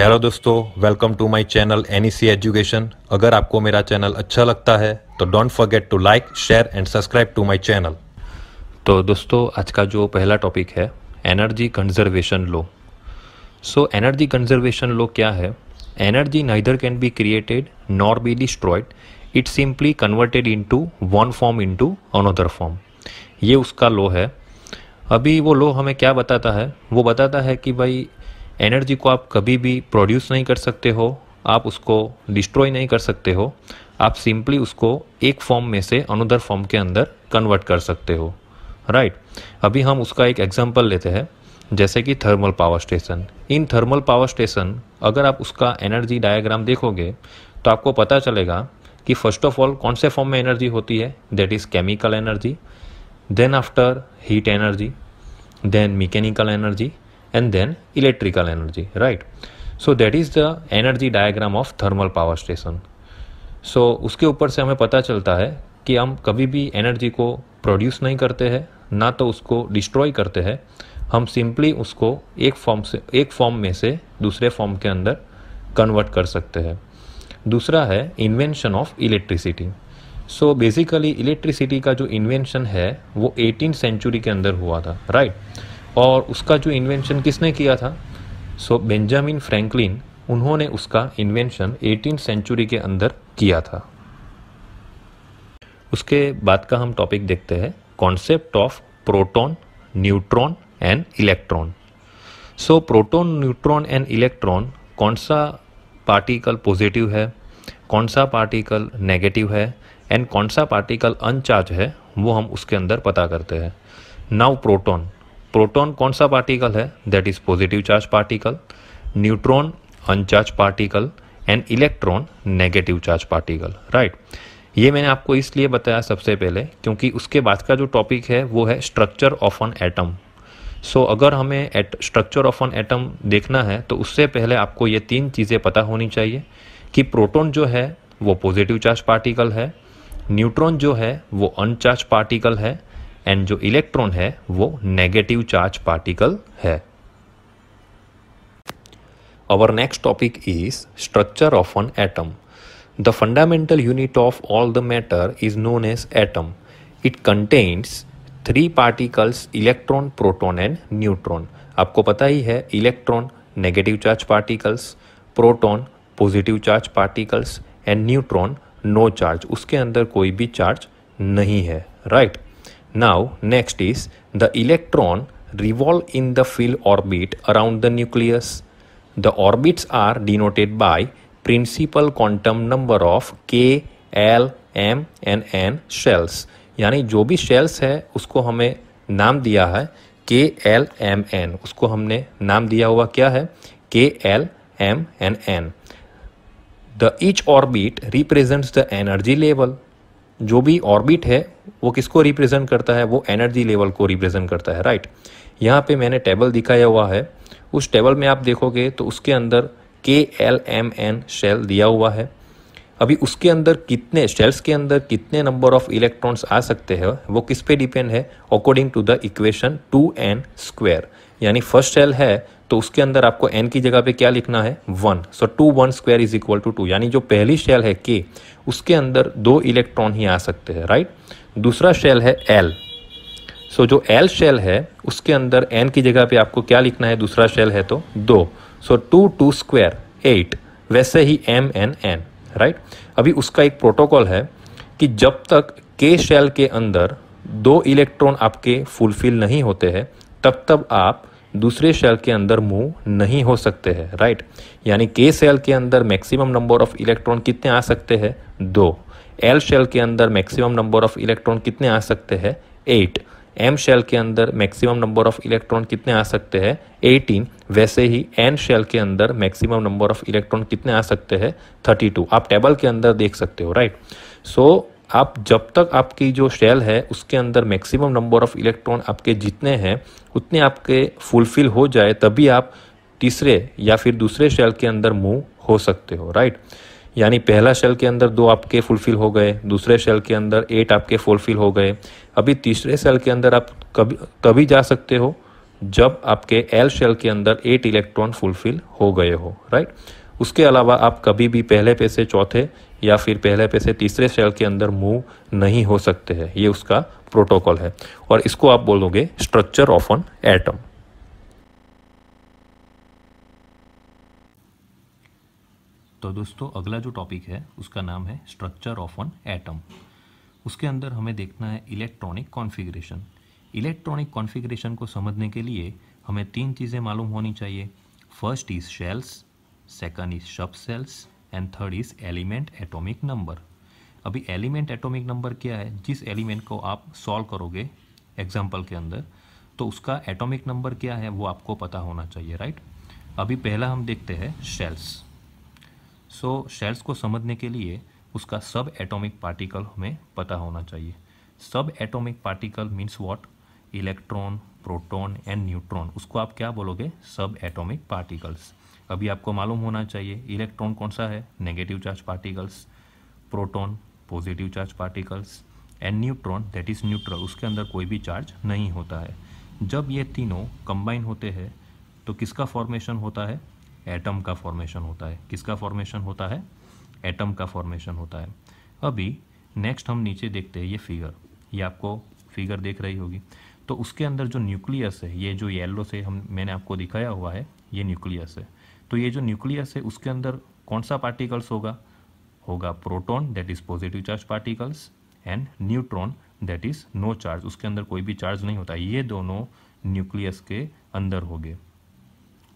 Hello दोस्तों welcome to my channel N education अगर आपको मेरा चैनल अच्छा लगता है तो don't forget to like share and subscribe to my channel तो दोस्तों आज का जो पहला टॉपिक है energy conservation law so energy conservation law क्या है energy neither can be created nor be destroyed it simply converted into one form into another form ये उसका लो है अभी वो लो हमें क्या बताता है वो बताता है कि भाई एनर्जी को आप कभी भी प्रोड्यूस नहीं कर सकते हो आप उसको डिस्ट्रॉय नहीं कर सकते हो आप सिंपली उसको एक फॉर्म में से अनुदर फॉर्म के अंदर कन्वर्ट कर सकते हो राइट right? अभी हम उसका एक एग्जाम्पल लेते हैं जैसे कि thermal power station in thermal power station अगर आप उसका एनर्जी डायग्राम देखोगे तो आपको पता चलेगा कि फर्स्ट ऑफ ऑल कौन से फॉर्म में एनर्जी होती है that is chemical energy then after heat energy then mechanical energy and then electrical energy right so that is the energy diagram of thermal power station so उसके ऊपर से हमें पता चलता है कि हम कभी भी एनर्जी को प्रोड्यूस नहीं करते हैं ना तो उसको डिस्ट्रॉय करते हैं हम सिंपली उसको एक फॉर्म से एक फॉर्म में से दूसरे फॉर्म के अंदर कन्वर्ट कर सकते हैं दूसरा है invention of electricity so basically electricity का जो इन्वेंशन है वो एटीन सेंचुरी के अंदर हुआ था राइट right? और उसका जो इन्वेंशन किसने किया था सो बेंजामिन फ्रैंकलिन उन्होंने उसका इन्वेंशन एटीन सेंचुरी के अंदर किया था उसके बाद का हम टॉपिक देखते हैं concept of proton neutron and electron so proton neutron and electron कौन सा पार्टिकल पॉजिटिव है कौन सा पार्टिकल नेगेटिव है एंड कौन सा पार्टिकल अनचार्ज है वो हम उसके अंदर पता करते हैं नाउ प्रोटॉन प्रोटॉन कौन सा पार्टिकल है that is positive charge particle neutron uncharge particle and electron negative charge particle right ये मैंने आपको इसलिए बताया सबसे पहले क्योंकि उसके बाद का जो टॉपिक है वो है structure of an atom so अगर हमें स्ट्रक्चर ऑफ एन एटम देखना है तो उससे पहले आपको ये तीन चीज़ें पता होनी चाहिए कि प्रोटॉन जो है वो पॉजिटिव चार्ज पार्टिकल है न्यूट्रॉन जो है वो अनचार्ज पार्टिकल है एंड जो इलेक्ट्रॉन है वो नेगेटिव चार्ज पार्टिकल है our next topic is structure of an atom the fundamental unit of all the matter is known as atom it contains three particles electron proton and neutron आपको पता ही है electron negative charge particles proton positive charge particles and neutron no charge उसके अंदर कोई भी charge नहीं है right Now next is the electron revolve in the field orbit around the nucleus. The orbits are denoted by principal quantum number of K, L, M and N shells. यानी जो भी shells है उसको हमें नाम दिया है k, l, m, n. उसको हमने नाम दिया हुआ क्या है k, l, m and n. The each orbit represents the energy level. जो भी ऑर्बिट है वो किसको रिप्रेजेंट करता है वो एनर्जी लेवल को रिप्रेजेंट करता है राइट यहाँ पे मैंने टेबल दिखाया हुआ है उस टेबल में आप देखोगे तो उसके अंदर के एल एम एन शेल दिया हुआ है अभी उसके अंदर कितने शेल्स के अंदर कितने नंबर ऑफ इलेक्ट्रॉन्स आ सकते हैं वो किस पे डिपेंड है according to the equation two N square यानी फर्स्ट शेल है तो उसके अंदर आपको एन की जगह पे क्या लिखना है one so two one square is equal to two यानी जो पहली शेल है के उसके अंदर दो इलेक्ट्रॉन ही आ सकते हैं राइट दूसरा शेल है एल सो so, जो एल शेल है उसके अंदर एन की जगह पे आपको क्या लिखना है दूसरा शेल है तो दो so two two square eight वैसे ही एम एन एन राइट अभी उसका एक प्रोटोकॉल है कि जब तक के शेल के अंदर दो इलेक्ट्रॉन आपके फुलफिल नहीं होते हैं तब तब आप दूसरे शेल के अंदर मूव नहीं हो सकते हैं राइट यानी के सेल के अंदर मैक्सिमम नंबर ऑफ इलेक्ट्रॉन कितने आ सकते हैं दो एल शेल के अंदर मैक्सिमम नंबर ऑफ इलेक्ट्रॉन कितने आ सकते हैं एट एम शेल के अंदर मैक्सिमम नंबर ऑफ इलेक्ट्रॉन कितने आ सकते हैं एटीन वैसे ही एन शेल के अंदर मैक्सिमम नंबर ऑफ इलेक्ट्रॉन कितने आ सकते हैं टू आप टेबल के अंदर देख सकते हो राइट सो आप जब तक आपकी जो शेल है उसके अंदर मैक्सिमम नंबर ऑफ इलेक्ट्रॉन आपके जितने हैं उतने आपके फुलफिल हो जाए तभी आप तीसरे या फिर दूसरे शेल के अंदर मूव हो सकते हो राइट यानी पहला शेल के अंदर दो आपके फुलफिल हो गए दूसरे शेल के अंदर एट आपके फुलफिल हो गए अभी तीसरे शेल के अंदर आप कभी तभी जा सकते हो जब आपके एल शेल के अंदर एट इलेक्ट्रॉन फुलफिल हो गए हो राइट उसके अलावा आप कभी भी पहले पे से चौथे या फिर पहले पे से तीसरे सेल के अंदर मूव नहीं हो सकते हैं ये उसका प्रोटोकॉल है और इसको आप बोलोगे स्ट्रक्चर ऑफ एन एटम तो दोस्तों अगला जो टॉपिक है उसका नाम है स्ट्रक्चर ऑफ एन एटम उसके अंदर हमें देखना है इलेक्ट्रॉनिक कॉन्फ़िगरेशन इलेक्ट्रॉनिक कॉन्फ़िगरेशन को समझने के लिए हमें तीन चीज़ें मालूम होनी चाहिए first is shells second is sub shells and third is element atomic number अभी एलिमेंट एटॉमिक नंबर क्या है जिस एलिमेंट को आप सॉल्व करोगे एग्जाम्पल के अंदर तो उसका एटॉमिक नंबर क्या है वो आपको पता होना चाहिए राइट अभी पहला हम देखते हैं शेल्स सो शेल्स को समझने के लिए उसका सब एटॉमिक पार्टिकल हमें पता होना चाहिए subatomic particle means what electron proton and neutron उसको आप क्या बोलोगे सब एटॉमिक पार्टिकल्स अभी आपको मालूम होना चाहिए इलेक्ट्रॉन कौन सा है negative charge particles proton positive charge particles and neutron that is neutral उसके अंदर कोई भी चार्ज नहीं होता है जब ये तीनों कंबाइन होते हैं तो किसका फॉर्मेशन होता है एटम का फॉर्मेशन होता है किसका फॉर्मेशन होता है एटम का फॉर्मेशन होता है अभी नेक्स्ट हम नीचे देखते हैं ये फिगर ये आपको फिगर देख रही होगी तो उसके अंदर जो न्यूक्लियस है ये जो येलो से हम मैंने आपको दिखाया हुआ है ये न्यूक्लियस है तो ये जो न्यूक्लियस है उसके अंदर कौन सा पार्टिकल्स होगा होगा proton that is positive charge particles and neutron that is no charge उसके अंदर कोई भी चार्ज नहीं होता ये दोनों न्यूक्लियस के अंदर होंगे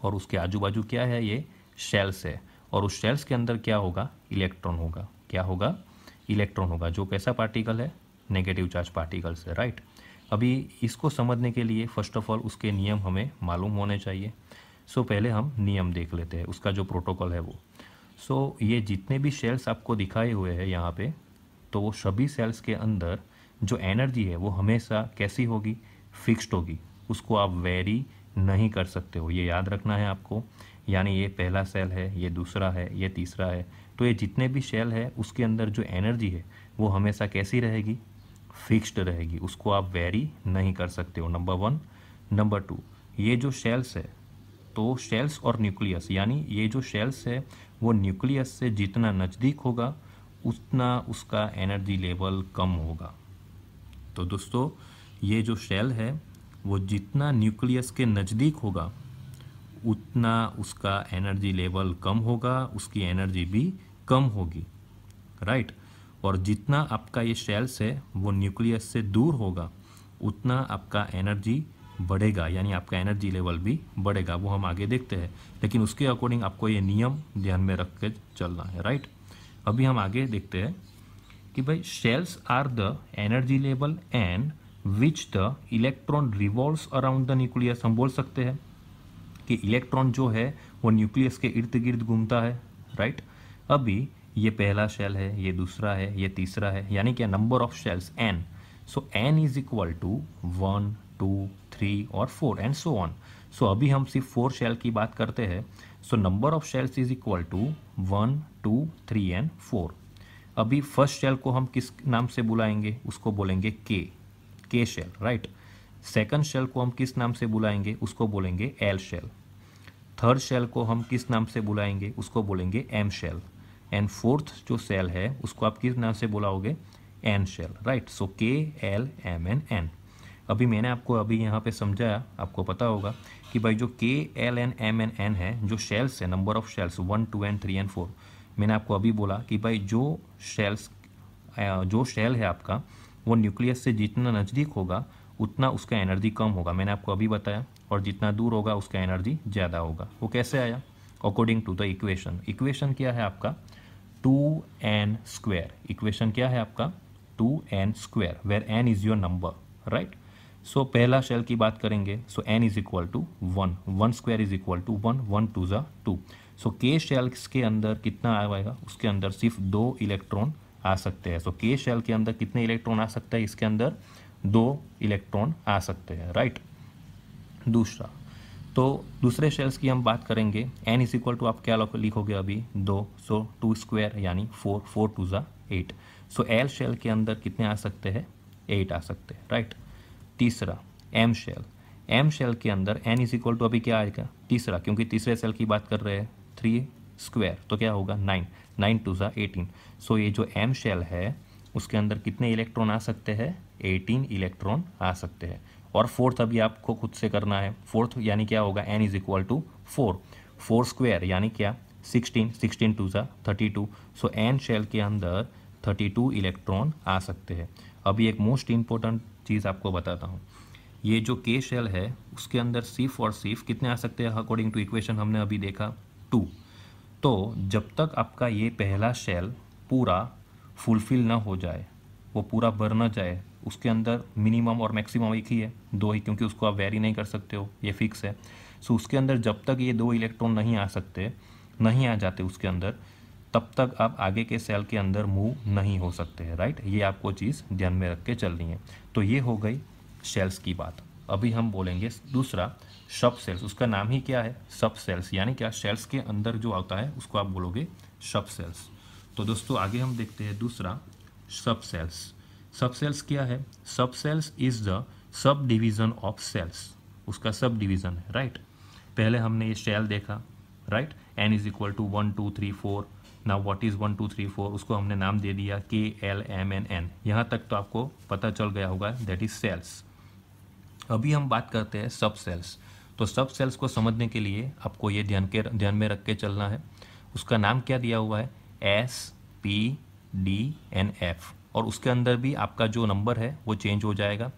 और उसके आजू बाजू क्या है ये शेल्स है और उस शेल्स के अंदर क्या होगा इलेक्ट्रॉन होगा क्या होगा इलेक्ट्रॉन होगा जो कैसा पार्टिकल है नेगेटिव चार्ज पार्टिकल्स है राइट अभी इसको समझने के लिए फर्स्ट ऑफ ऑल उसके नियम हमें मालूम होने चाहिए सो so, पहले हम नियम देख लेते हैं उसका जो प्रोटोकॉल है वो सो so, ये जितने भी सेल्स आपको दिखाए हुए हैं यहाँ पे तो वो सभी सेल्स के अंदर जो एनर्जी है वो हमेशा कैसी होगी फिक्स्ड होगी उसको आप वेरी नहीं कर सकते हो ये याद रखना है आपको यानी ये पहला सेल है ये दूसरा है ये तीसरा है तो ये जितने भी सेल है उसके अंदर जो एनर्जी है वो हमेशा कैसी रहेगी फिक्स्ड रहेगी उसको आप वेरी नहीं कर सकते हो नंबर वन नंबर टू ये जो सेल्स है तो शेल्स और न्यूक्लियस यानी ये जो शेल्स है वो न्यूक्लियस से जितना नज़दीक होगा उतना उसका एनर्जी लेवल कम होगा तो दोस्तों ये जो शेल है वो जितना न्यूक्लियस के नज़दीक होगा उतना उसका एनर्जी लेवल कम होगा उसकी एनर्जी भी कम होगी राइट और जितना आपका ये शेल्स है वो न्यूक्लियस से दूर होगा उतना आपका एनर्जी बढ़ेगा यानी आपका एनर्जी लेवल भी बढ़ेगा वो हम आगे देखते हैं लेकिन उसके अकॉर्डिंग आपको ये नियम ध्यान में रख के चलना है राइट अभी हम आगे देखते हैं कि भाई shells are the energy level and which the electron revolves around the nucleus हम बोल सकते हैं कि इलेक्ट्रॉन जो है वो न्यूक्लियस के इर्द गिर्द घूमता है राइट अभी ये पहला शेल है ये दूसरा है ये तीसरा है यानी क्या number of shells N so N is equal to one two three और four and so on so अभी हम सिर्फ फोर शेल की बात करते हैं so number of shells is equal to one two three and four अभी first shell को हम किस नाम से बुलाएंगे उसको बोलेंगे के के शेल राइट सेकंड शेल को हम किस नाम से बुलाएंगे उसको बोलेंगे एल शेल थर्ड शेल को हम किस नाम से बुलाएंगे उसको बोलेंगे एम शेल एंड फोर्थ जो सेल है उसको आप किस नाम से बुलाओगे N shell right so K L M and N अभी मैंने आपको अभी यहाँ पे समझाया आपको पता होगा कि भाई जो K L N M N N है जो शेल्स है number of shells one two and three and four मैंने आपको अभी बोला कि भाई जो शेल्स जो शेल है आपका वो न्यूक्लियस से जितना नज़दीक होगा उतना उसका एनर्जी कम होगा मैंने आपको अभी बताया और जितना दूर होगा उसका एनर्जी ज़्यादा होगा वो कैसे आया according to the equation equation क्या है आपका टू एन स्क्वेयर इक्वेशन क्या है आपका two N square where N is your number right so so, पहला शेल की बात करेंगे so N is equal to one one square is equal to one one two ज़ा टू सो के शेल के अंदर कितना आएगा उसके अंदर सिर्फ दो इलेक्ट्रॉन आ सकते हैं सो के शेल के अंदर कितने इलेक्ट्रॉन आ सकते हैं इसके अंदर दो इलेक्ट्रॉन आ सकते हैं राइट दूसरा तो दूसरे शेल्स की हम बात करेंगे एन इज इक्वल टू आप क्या लिखोगे अभी दो सो टू स्क्वायर यानी फोर फोर टू ज़ा एट सो एल शेल के अंदर कितने आ सकते हैं एट आ सकते हैं राइट तीसरा एम शेल एम शेल के अंदर एन इज इक्वल टू अभी क्या आएगा तीसरा क्योंकि तीसरे सेल की बात कर रहे हैं थ्री स्क्वायर तो क्या होगा नाइन नाइन टू ज़ा एटीन सो ये जो एम शेल है उसके अंदर कितने इलेक्ट्रॉन आ सकते हैं एटीन इलेक्ट्रॉन आ सकते हैं और फोर्थ अभी आपको खुद से करना है फोर्थ यानी क्या होगा N is equal to four four square यानी क्या सिक्सटीन सिक्सटीन टू ज़ा thirty two so N shell के अंदर थर्टी टू इलेक्ट्रॉन आ सकते हैं अभी एक मोस्ट इम्पोर्टेंट चीज़ आपको बताता हूँ ये जो के शेल है उसके अंदर सिर्फ और सिर्फ कितने आ सकते हैं अकॉर्डिंग टू इक्वेशन हमने अभी देखा टू तो जब तक आपका ये पहला शेल पूरा फुलफिल ना हो जाए वो पूरा भर ना जाए उसके अंदर मिनिमम और मैक्सिमम एक ही है दो ही क्योंकि उसको आप वेरी नहीं कर सकते हो ये फिक्स है सो उसके अंदर जब तक ये दो इलेक्ट्रॉन नहीं आ सकते नहीं आ जाते उसके अंदर तब तक आप आगे के सेल के अंदर मूव नहीं हो सकते राइट ये आपको चीज़ ध्यान में रख के चलनी है तो ये हो गई सेल्स की बात अभी हम बोलेंगे दूसरा सब सेल्स उसका नाम ही क्या है सब सेल्स यानी क्या सेल्स के अंदर जो आता है उसको आप बोलोगे सब सेल्स तो दोस्तों आगे हम देखते हैं दूसरा सब सेल्स सब सेल्स क्या है sub shells is the sub division of shells उसका सब डिवीज़न है राइट पहले हमने ये सेल देखा right N is equal to one two three four ना what is one two three four उसको हमने नाम दे दिया के एल एम एन एन यहाँ तक तो आपको पता चल गया होगा दैट इज़ सेल्स अभी हम बात करते हैं सब सेल्स तो सब सेल्स को समझने के लिए आपको ये ध्यान के ध्यान में रख के चलना है उसका नाम क्या दिया हुआ है S P D N F और उसके अंदर भी आपका जो नंबर है वो चेंज हो जाएगा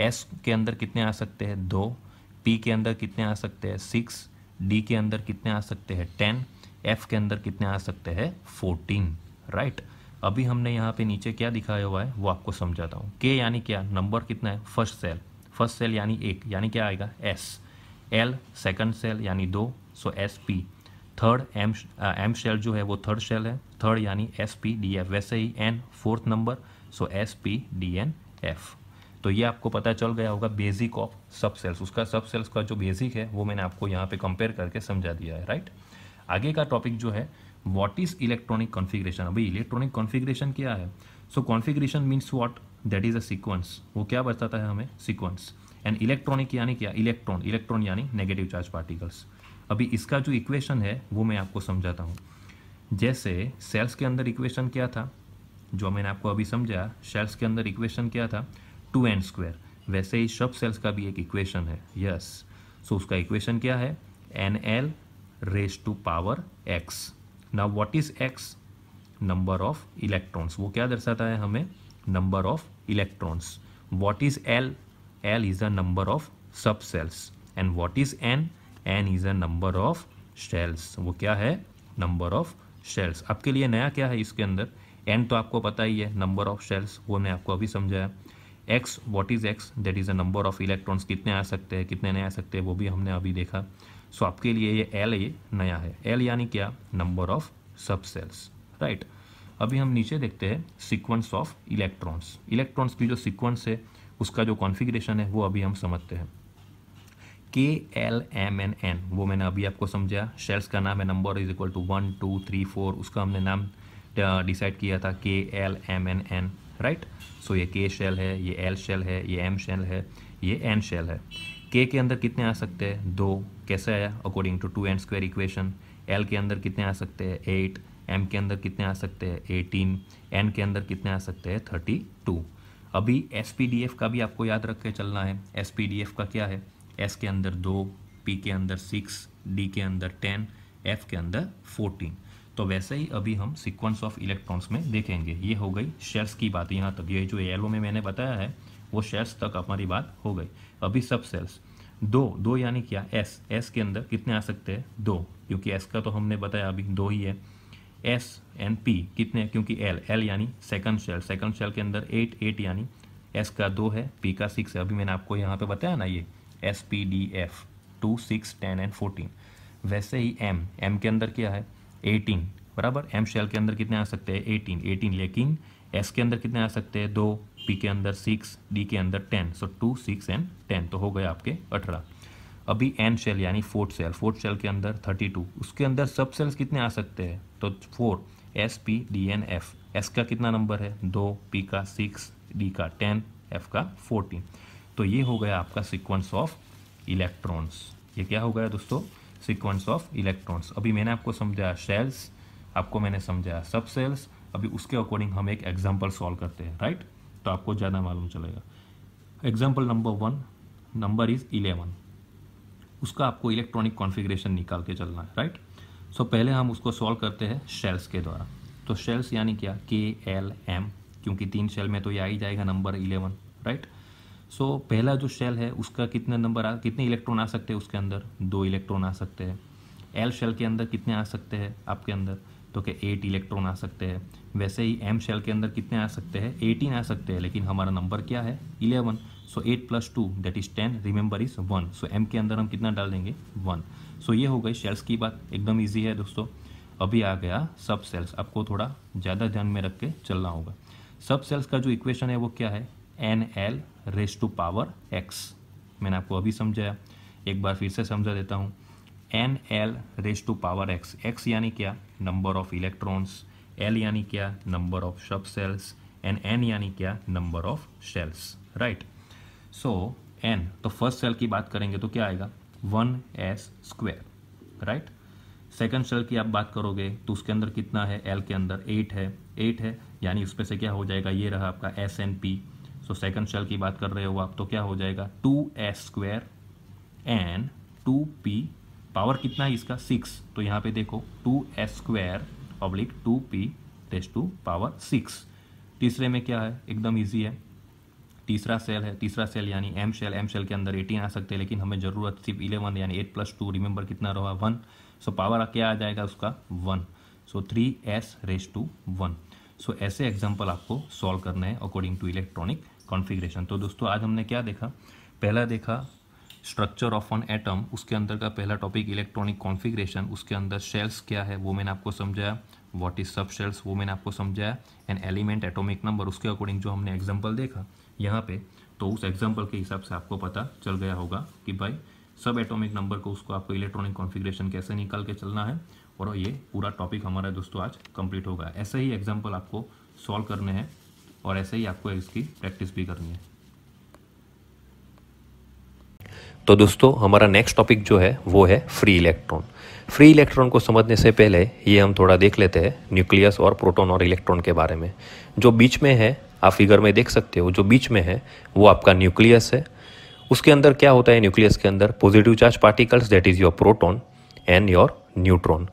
एस के अंदर कितने आ सकते हैं दो पी के अंदर कितने आ सकते हैं सिक्स डी के अंदर कितने आ सकते हैं टेन एफ के अंदर कितने आ सकते हैं फोर्टीन राइट अभी हमने यहाँ पे नीचे क्या दिखाया हुआ है वो आपको समझाता हूँ के यानी क्या नंबर कितना है फर्स्ट सेल फर्स्ट सेल यानी एक यानी क्या आएगा एस एल सेकंड सेल यानी दो so S P third M M shell जो है वो थर्ड शेल है थर्ड यानी एस पी डी एफ वैसे ही N fourth number so S P D N F तो ये आपको पता चल गया होगा बेसिक ऑफ सब सेल्स उसका सब सेल्स का जो बेसिक है वो मैंने आपको यहाँ पे कंपेयर करके समझा दिया है राइट आगे का टॉपिक जो है व्हाट इज इलेक्ट्रॉनिक कॉन्फ़िगरेशन अभी इलेक्ट्रॉनिक कॉन्फ़िगरेशन क्या है so configuration means what that is a sequence वो क्या बताता है हमें सीक्वेंस एंड इलेक्ट्रॉनिक यानी क्या इलेक्ट्रॉन इलेक्ट्रॉन यानी नेगेटिव चार्ज पार्टिकल्स अभी इसका जो इक्वेशन है वो मैं आपको समझाता हूँ जैसे सेल्स के अंदर इक्वेशन क्या था जो मैंने आपको अभी समझा सेल्स के अंदर इक्वेशन क्या था टू एन स्क्वेयर वैसे ही सब सेल्स का भी एक इक्वेशन है यस yes. सो so, उसका इक्वेशन क्या है N L raise to power X ना what is X number of electrons वो क्या दर्शाता है हमें number of electrons what is L L is the number of sub shells and what is N N is a number of shells वो क्या है number of sales आपके लिए नया क्या है इसके अंदर एन तो आपको पता ही है नंबर ऑफ सेल्स वो मैंने आपको अभी समझाया x what is x that is a number of electrons कितने आ सकते हैं कितने नहीं आ सकते वो भी हमने अभी देखा सो आपके लिए ये एल ये नया है एल यानी क्या number of sub shells right अभी हम नीचे देखते हैं सीक्वेंस ऑफ इलेक्ट्रॉन्स इलेक्ट्रॉन्स की जो सीक्वेंस है उसका जो कॉन्फिग्रेशन है वो अभी हम समझते हैं के एल एम एन एन वो मैंने अभी आपको समझाया शेल्स का नाम है number is equal to one two three four उसका हमने नाम डिसाइड किया था K L M N N right so ये के शेल है ये एल शेल है ये एम शेल है ये एन शेल है के के अंदर कितने आ सकते हैं दो कैसे आया according to two n square equation l के अंदर कितने आ सकते हैं एट एम के अंदर कितने आ सकते हैं एटीन एन के अंदर कितने आ सकते हैं थर्टी टू अभी एस का भी आपको याद रख के चलना है एस का क्या है एस के अंदर दो पी के अंदर सिक्स डी के अंदर टेन एफ के अंदर फोर्टीन तो वैसे ही अभी हम सिक्वेंस ऑफ इलेक्ट्रॉन्स में देखेंगे ये हो गई शेयर्स की बात यहाँ तक ये जो येलो में मैंने बताया है वो शेयर्स तक हमारी बात हो गई अभी सब सेल्स दो दो यानी क्या एस एस के अंदर कितने आ सकते हैं दो क्योंकि एस का तो हमने बताया अभी दो ही है एस एंड पी कितने क्योंकि एल एल यानी सेकंड शेल सेकंड शेल के अंदर एट एट यानी एस का दो है पी का सिक्स है अभी मैंने आपको यहाँ पे बताया ना ये s P D f two six ten and fourteen वैसे ही एम एम के अंदर क्या है एटीन बराबर एम शेल के अंदर कितने आ सकते हैं एटीन एटीन लेकिन एस के अंदर कितने आ सकते हैं दो पी के अंदर सिक्स डी के अंदर ten so two six and ten तो हो गए आपके अठारह अभी एन शेल यानी फोर्थ सेल फोर्थ सेल के अंदर थर्टी टू उसके अंदर सब सेल्स कितने आ सकते हैं तो four s P D N f s का कितना नंबर है दो पी का सिक्स डी का टेन एफ का फोर्टीन तो ये हो गया आपका सिक्वेंस ऑफ इलेक्ट्रॉन्स ये क्या हो गया दोस्तों सिक्वेंस ऑफ इलेक्ट्रॉन्स अभी मैंने आपको समझाया शेल्स आपको मैंने समझाया सब सेल्स अभी उसके अकॉर्डिंग हम एक एग्जाम्पल सॉल्व करते हैं राइट तो आपको ज़्यादा मालूम चलेगा example number one number is eleven उसका आपको इलेक्ट्रॉनिक कॉन्फ़िगरेशन निकाल के चलना है राइट सो so, पहले हम उसको सॉल्व करते हैं शेल्स के द्वारा तो शेल्स यानी क्या के एल एम क्योंकि तीन शेल में तो ये आ ही जाएगा नंबर इलेवन राइट सो पहला जो शेल है उसका कितने नंबर आ कितने इलेक्ट्रॉन आ सकते हैं उसके अंदर दो इलेक्ट्रॉन आ सकते हैं एल शेल के अंदर कितने आ सकते हैं आपके अंदर तो क्या एट इलेक्ट्रॉन आ सकते हैं वैसे ही एम शेल के अंदर कितने आ सकते हैं एटीन आ सकते हैं लेकिन हमारा नंबर क्या है eleven so eight plus two that is ten remember is one so M के अंदर हम कितना डाल देंगे वन सो so, ये हो गई शेल्स की बात एकदम ईजी है दोस्तों अभी आ गया सब सेल्स आपको थोड़ा ज़्यादा ध्यान में रख के चलना होगा सब सेल्स का जो इक्वेशन है वो क्या है N L raise to power x मैंने आपको अभी समझाया एक बार फिर से समझा देता हूँ n L raise to power x x यानी क्या नंबर ऑफ इलेक्ट्रॉन्स एल यानी क्या number of sub shells and n यानी क्या number of shells right so n तो फर्स्ट सेल की बात करेंगे तो क्या आएगा one s square right second shell की आप बात करोगे तो उसके अंदर कितना है एल के अंदर एट है एट है यानी उसमें से क्या हो जाएगा ये रहा आपका s n p so second shell की बात कर रहे हो आप तो क्या हो जाएगा two s square and two p power कितना है इसका सिक्स तो यहाँ पे देखो two s square public two p raise to power six तीसरे में क्या है एकदम ईजी है तीसरा सेल है तीसरा सेल यानी एम सेल एम सेल के अंदर एटीन आ सकते हैं लेकिन हमें ज़रूरत सिर्फ इलेवन यानी एट प्लस टू रिमेंबर कितना रहा वन सो so, पावर क्या आ जाएगा उसका one so three s raise to one so ऐसे एग्जाम्पल आपको सॉल्व करने हैं अकॉर्डिंग टू इलेक्ट्रॉनिक कॉन्फिग्रेशन तो दोस्तों आज हमने क्या देखा पहला देखा स्ट्रक्चर ऑफ ऑन एटम उसके अंदर का पहला टॉपिक इलेक्ट्रॉनिक कॉन्फिग्रेशन उसके अंदर शेल्स क्या है वो मैंने आपको समझाया व्हाट इज सब शेल्स वो मैंने आपको समझाया एंड एलिमेंट एटॉमिक नंबर उसके अकॉर्डिंग जो हमने एग्जाम्पल देखा यहाँ पे तो उस एग्जाम्पल के हिसाब से आपको पता चल गया होगा कि भाई सब एटॉमिक नंबर को उसको आपको इलेक्ट्रॉनिक कॉन्फिग्रेशन कैसे निकाल के चलना है और ये पूरा टॉपिक हमारा दोस्तों आज कंप्लीट होगा ऐसे ही एग्जाम्पल आपको सॉल्व करने हैं और ऐसे ही आपको इसकी प्रैक्टिस भी करनी है तो दोस्तों हमारा नेक्स्ट टॉपिक जो है वो है फ्री इलेक्ट्रॉन फ्री इलेक्ट्रॉन को समझने से पहले ये हम थोड़ा देख लेते हैं न्यूक्लियस और प्रोटॉन और इलेक्ट्रॉन के बारे में जो बीच में है आप फिगर में देख सकते हो जो बीच में है वो आपका न्यूक्लियस है उसके अंदर क्या होता है न्यूक्लियस के अंदर positive charge particles that is your proton and your neutron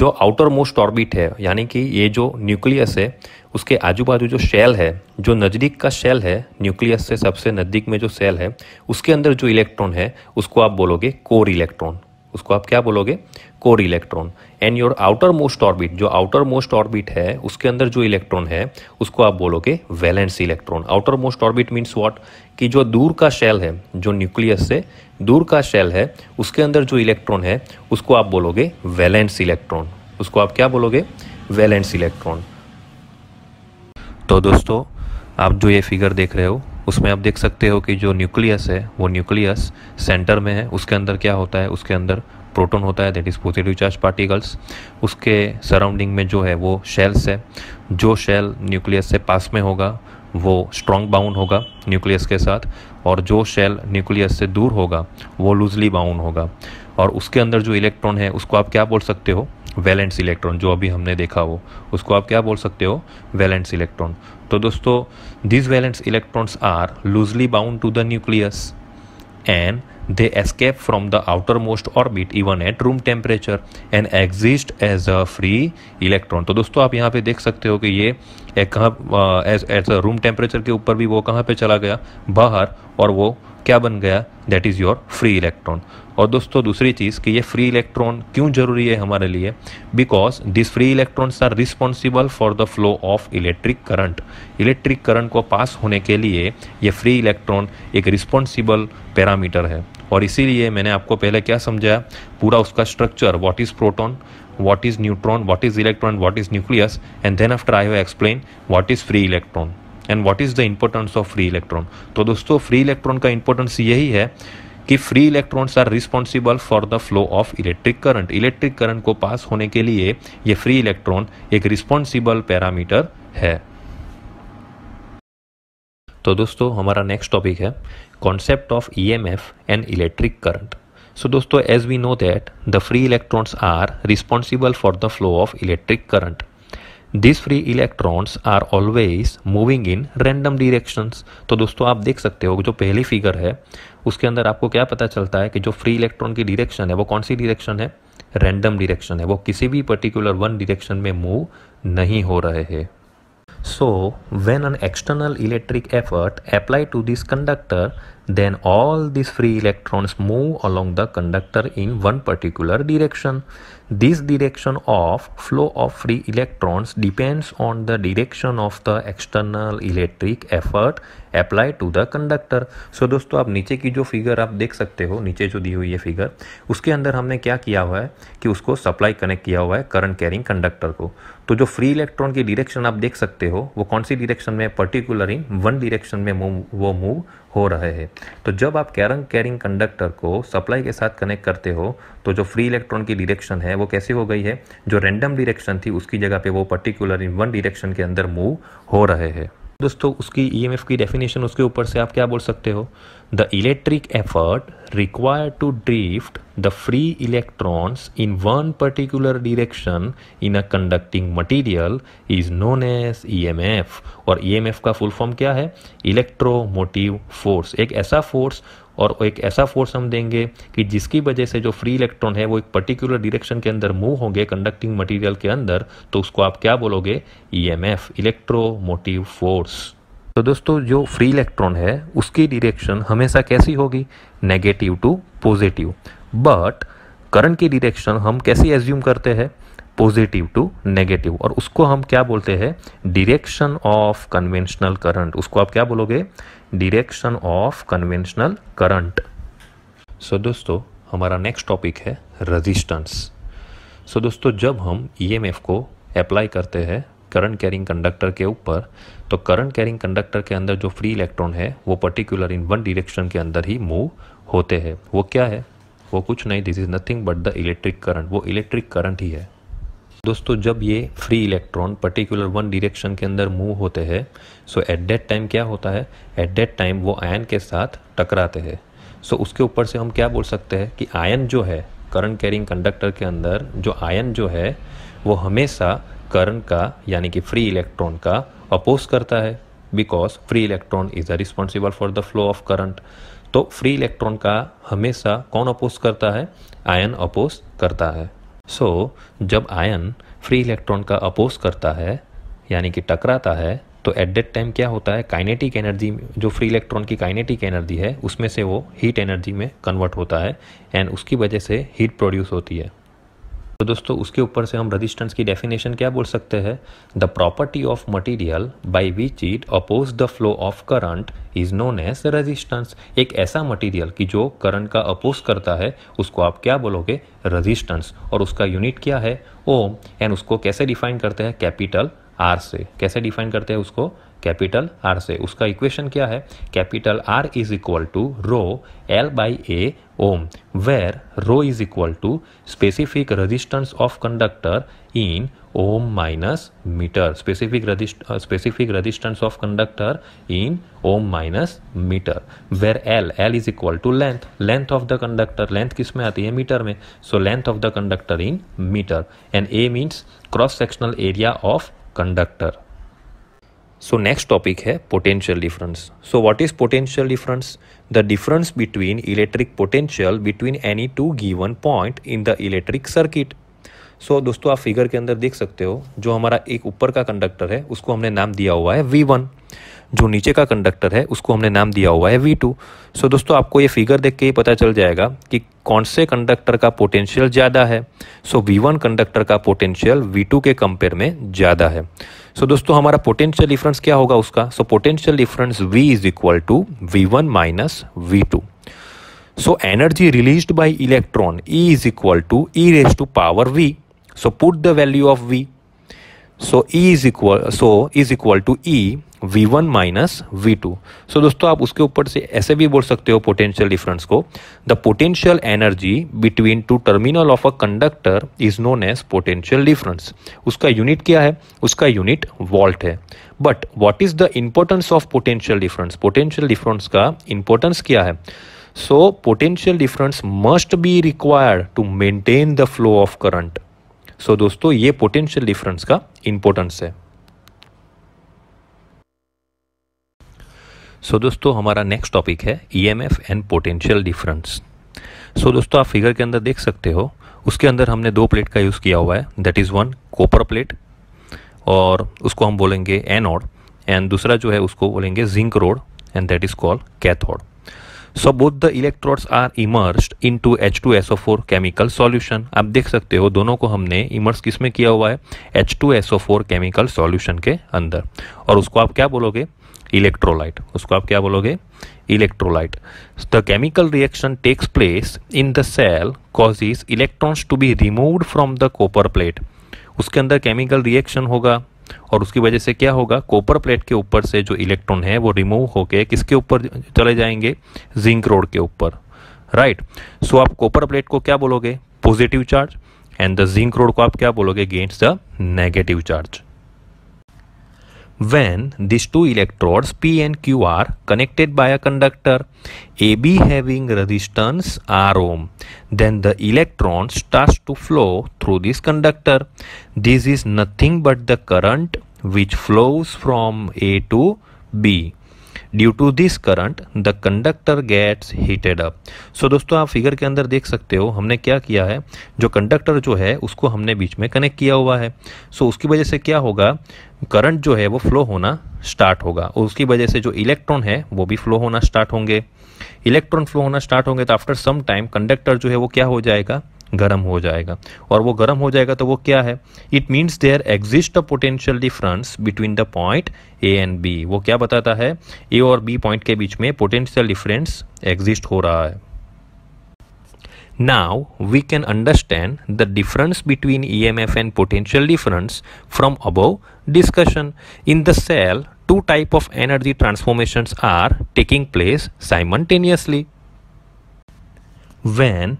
जो आउटर मोस्ट ऑर्बिट है यानी कि ये जो न्यूक्लियस है उसके आजू बाजू जो शेल है जो नज़दीक का शेल है न्यूक्लियस से सबसे नज़दीक में जो सेल है उसके अंदर जो इलेक्ट्रॉन है उसको आप बोलोगे कोर इलेक्ट्रॉन उसको आप क्या बोलोगे core electron and your outermost orbit जो आउटर मोस्ट ऑर्बिट है उसके अंदर जो इलेक्ट्रॉन है उसको आप बोलोगे valence electron outermost orbit means what कि जो दूर का शेल है जो न्यूक्लियस से दूर का शेल है उसके अंदर जो इलेक्ट्रॉन है उसको आप बोलोगे वैलेंस इलेक्ट्रॉन उसको आप क्या बोलोगे वैलेंस इलेक्ट्रॉन तो दोस्तों आप जो ये फिगर देख रहे हो उसमें आप देख सकते हो कि जो न्यूक्लियस है वो न्यूक्लियस सेंटर में है उसके अंदर क्या होता है उसके अंदर प्रोटोन होता है that is positive charge particles उसके सराउंडिंग में जो है वो शेल्स है जो शेल न्यूक्लियस से पास में होगा वो स्ट्रॉन्ग बाउंड होगा न्यूक्लियस के साथ और जो शेल न्यूक्लियस से दूर होगा वो लूजली बाउंड होगा और उसके अंदर जो इलेक्ट्रॉन है उसको आप क्या बोल सकते हो वैलेंस इलेक्ट्रॉन जो अभी हमने देखा वो उसको आप क्या बोल सकते हो वैलेंस इलेक्ट्रॉन तो दोस्तों this valence electrons are loosely bound to the nucleus and They escape from the outermost orbit even at room temperature and exist as a free electron. तो दोस्तों आप यहाँ पे देख सकते हो कि ये एक कहाँ एज अ रूम टेम्परेचर के ऊपर भी वो कहाँ पे चला गया बाहर और वो क्या बन गया that is your free electron और दोस्तों दूसरी चीज़ कि ये फ्री इलेक्ट्रॉन क्यों ज़रूरी है हमारे लिए because this free electrons are responsible for the flow of electric current electric current को पास होने के लिए ये फ्री इलेक्ट्रॉन एक रिस्पॉन्सिबल पैरामीटर है और इसीलिए मैंने आपको पहले क्या समझाया पूरा उसका structure what is proton what is neutron what is electron what is nucleus and then after I have explain what is free electron and what is the importance of free electron तो दोस्तों free electron का importance यही है कि free electrons are responsible for the flow of electric current electric current को pass होने के लिए ये फ्री इलेक्ट्रॉन एक रिस्पॉन्सिबल पैरामीटर है तो दोस्तों हमारा नेक्स्ट टॉपिक है concept of E M F and electric current so दोस्तों as we know that the free electrons are responsible for the flow of electric current this free electrons are always moving in random directions तो दोस्तों आप देख सकते हो जो पहली figure है उसके अंदर आपको क्या पता चलता है कि जो फ्री इलेक्ट्रॉन की डिरेक्शन है वो कौन सी डिरेक्शन है रैंडम डिरेक्शन है वो किसी भी पर्टिकुलर वन डिरेक्शन में मूव नहीं हो रहे हैं So when an external electric effort applied to this conductor, then all these free electrons move along the conductor in one particular direction. This direction of flow of free electrons depends on the direction of the external electric effort apply to the conductor so दोस्तों आप नीचे की जो figure आप देख सकते हो नीचे जो दी हुई है फिगर उसके अंदर हमने क्या किया हुआ है कि उसको सप्लाई कनेक्ट किया हुआ है करंट कैरिंग कंडक्टर को तो जो फ्री इलेक्ट्रॉन की डिरेक्शन आप देख सकते हो वो कौन सी डिरेक्शन में पर्टिकुलर इन वन डिरेक्शन में मूव वो मूव हो रहे हैं तो जब आप कैरंग कैरिंग कंडक्टर को सप्लाई के साथ कनेक्ट करते हो तो जो फ्री इलेक्ट्रॉन की डिरेक्शन है वो कैसी हो गई है जो रैंडम डिरेक्शन थी उसकी जगह पे वो पर्टिकुलर इन वन डिरेक्शन के अंदर मूव हो रहे हैं दोस्तों तो उसकी ईएमएफ e की डेफिनेशन उसके ऊपर से आप क्या बोल सकते हो the electric effort require to drift the free electrons in one particular direction in a conducting material is known as EMF और ईएमएफ e का फुल फॉर्म क्या है इलेक्ट्रोमोटिव फोर्स एक ऐसा फोर्स और एक ऐसा फोर्स हम देंगे कि जिसकी वजह से जो फ्री इलेक्ट्रॉन है वो एक पर्टिकुलर डिरेक्शन के अंदर मूव होंगे कंडक्टिंग मटीरियल के अंदर तो उसको आप क्या बोलोगे ईएमएफ इलेक्ट्रोमोटिव फोर्स तो दोस्तों जो फ्री इलेक्ट्रॉन है उसकी डिरेक्शन हमेशा कैसी होगी negative to positive but current की डिरेक्शन हम कैसी एज्यूम करते हैं पॉजिटिव टू नेगेटिव और उसको हम क्या बोलते हैं डिरेक्शन ऑफ कन्वेंशनल करंट उसको आप क्या बोलोगे direction of conventional current so दोस्तों हमारा नेक्स्ट टॉपिक है रेजिस्टेंस सो दोस्तों जब हम ईएमएफ e को अप्लाई करते हैं करंट कैरिंग कंडक्टर के ऊपर तो करंट कैरिंग कंडक्टर के अंदर जो फ्री इलेक्ट्रॉन है वो पर्टिकुलर इन वन डिरेक्शन के अंदर ही मूव होते हैं वो क्या है वो कुछ नहीं this is nothing but the electric current वो इलेक्ट्रिक करंट ही है दोस्तों जब ये free electron particular one direction के अंदर मूव होते हैं सो एट दैट टाइम क्या होता है एट दैट टाइम वो आयन के साथ टकराते हैं सो so, उसके ऊपर से हम क्या बोल सकते हैं कि आयन जो है करंट कैरिंग कंडक्टर के अंदर जो आयन जो है वो हमेशा करंट का यानी कि फ्री इलेक्ट्रॉन का अपोज करता है because free electron is a responsible for the flow of current तो फ्री इलेक्ट्रॉन का हमेशा कौन अपोज करता है आयन अपोज करता है सो so, जब आयन फ्री इलेक्ट्रॉन का अपोज करता है यानी कि टकराता है तो एट दैट टाइम क्या होता है काइनेटिक एनर्जी जो फ्री इलेक्ट्रॉन की काइनेटिक एनर्जी है उसमें से वो हीट एनर्जी में कन्वर्ट होता है एंड उसकी वजह से हीट प्रोड्यूस होती है तो दोस्तों उसके ऊपर से हम रजिस्टेंस की डेफिनेशन क्या बोल सकते हैं the property of material by which it oppose the flow of current is known as resistance एक ऐसा मटेरियल कि जो करंट का अपोज करता है उसको आप क्या बोलोगे रजिस्टेंस और उसका यूनिट क्या है ओम एंड उसको कैसे डिफाइन करते हैं कैपिटल आर से कैसे डिफाइन करते हैं उसको कैपिटल आर से उसका इक्वेशन क्या है capital R is equal to rho L by A ohm where rho is equal to specific resistance of conductor in ohm minus metre specific specific resistance of conductor in ohm minus metre where l L is equal to length length of the conductor length किस में आती है metre में so length of the conductor in metre and A means cross sectional area of conductor so next topic है potential difference so what is potential difference the difference between electric potential between any two given point in the electric circuit so दोस्तों आप figure के अंदर देख सकते हो जो हमारा एक ऊपर का कंडक्टर है उसको हमने नाम दिया हुआ है वी वन जो नीचे का कंडक्टर है उसको हमने नाम दिया हुआ है वी टू सो दोस्तों आपको ये फिगर देख के ही पता चल जाएगा कि कौन से कंडक्टर का पोटेंशियल ज़्यादा है सो वी वन कंडक्टर का पोटेंशियल वी टू के कंपेयर में ज़्यादा है सो दोस्तों हमारा पोटेंशियल डिफरेंस क्या होगा उसका so potential difference V is equal to V one minus V two so energy release by electron E is equal to E raise to power V so put the value of V so E is equal so is equal to E v1 one minus V two so दोस्तों आप उसके ऊपर से ऐसे भी बोल सकते हो पोटेंशियल डिफरेंस को the potential energy between two terminal of a conductor is known as potential difference उसका यूनिट क्या है उसका यूनिट वॉल्ट है but what is the importance of potential difference potential difference का इंपॉर्टेंस क्या है so potential difference must be required to maintain the flow of current so दोस्तों ये पोटेंशियल डिफरेंस का इंपॉर्टेंस है सो so, दोस्तों हमारा नेक्स्ट टॉपिक है E M F and potential difference so दोस्तों आप फिगर के अंदर देख सकते हो उसके अंदर हमने दो प्लेट का यूज़ किया हुआ है that is one copper plate और उसको हम बोलेंगे एनोड एंड दूसरा जो है उसको बोलेंगे zinc rod and that is called cathode so both the electrodes are immersed into H two S O four chemical solution आप देख सकते हो दोनों को हमने इमर्स किस में किया हुआ है H two S O four chemical solution के अंदर और उसको आप क्या बोलोगे इलेक्ट्रोलाइट उसको आप क्या बोलोगे electrolyte the chemical reaction takes place in the cell causes electrons to be removed from the copper plate उसके अंदर केमिकल रिएक्शन होगा और उसकी वजह से क्या होगा कॉपर प्लेट के ऊपर से जो इलेक्ट्रॉन है वो रिमूव होके किसके ऊपर चले जाएंगे जिंक रोड के ऊपर राइट सो आप कॉपर प्लेट को क्या बोलोगे positive charge and the zinc rod को आप क्या बोलोगे against the negative charge when these two electrodes P and Q are connected by a conductor AB having resistance R ohm then the electron starts to flow through this conductor this is nothing but the current which flows from A to B due to this current the conductor gets heated up so दोस्तों आप figure के अंदर देख सकते हो हमने क्या किया है जो कंडक्टर जो है उसको हमने बीच में कनेक्ट किया हुआ है सो so, उसकी वजह से क्या होगा करंट जो है वो फ्लो होना स्टार्ट होगा और उसकी वजह से जो इलेक्ट्रॉन है वो भी फ्लो होना स्टार्ट होंगे इलेक्ट्रॉन फ्लो होना स्टार्ट होंगे तो आफ्टर सम टाइम कंडक्टर जो है वो क्या हो जाएगा गर्म हो जाएगा और वो गर्म हो जाएगा तो वो क्या है it means there exist a potential difference between the point A and B वो क्या बताता है ए और बी पॉइंट के बीच में पोटेंशियल डिफरेंस एग्जिस्ट हो रहा है now we can understand the difference between E M F and potential difference from above discussion in the cell two type of energy transformations are taking place simultaneously when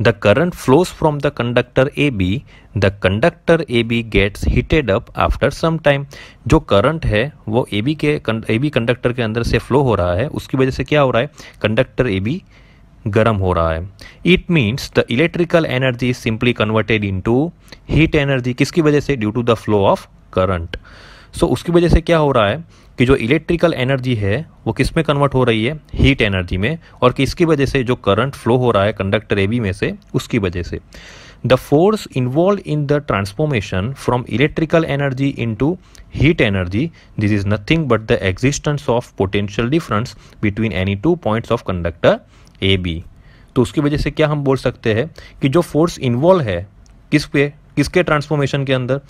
the current flows from the conductor AB, the conductor AB gets heated up after some time. जो current है वो AB के AB conductor के अंदर से flow हो रहा है उसकी वजह से क्या हो रहा है कंडक्टर AB गर्म हो रहा है it means the electrical energy is simply converted into heat energy किसकी वजह से due to the flow of current so उसकी वजह से क्या हो रहा है कि जो इलेक्ट्रिकल एनर्जी है वो किस में कन्वर्ट हो रही है हीट एनर्जी में और किसकी वजह से जो करंट फ्लो हो रहा है कंडक्टर ए बी में से उसकी वजह से the force involve in the transformation from electrical energy into heat energy this is nothing but the existence of potential difference between any two points of conductor A B तो उसकी वजह से क्या हम बोल सकते हैं कि जो फोर्स इन्वॉल्व है किस पे किसके ट्रांसफॉर्मेशन के अंदर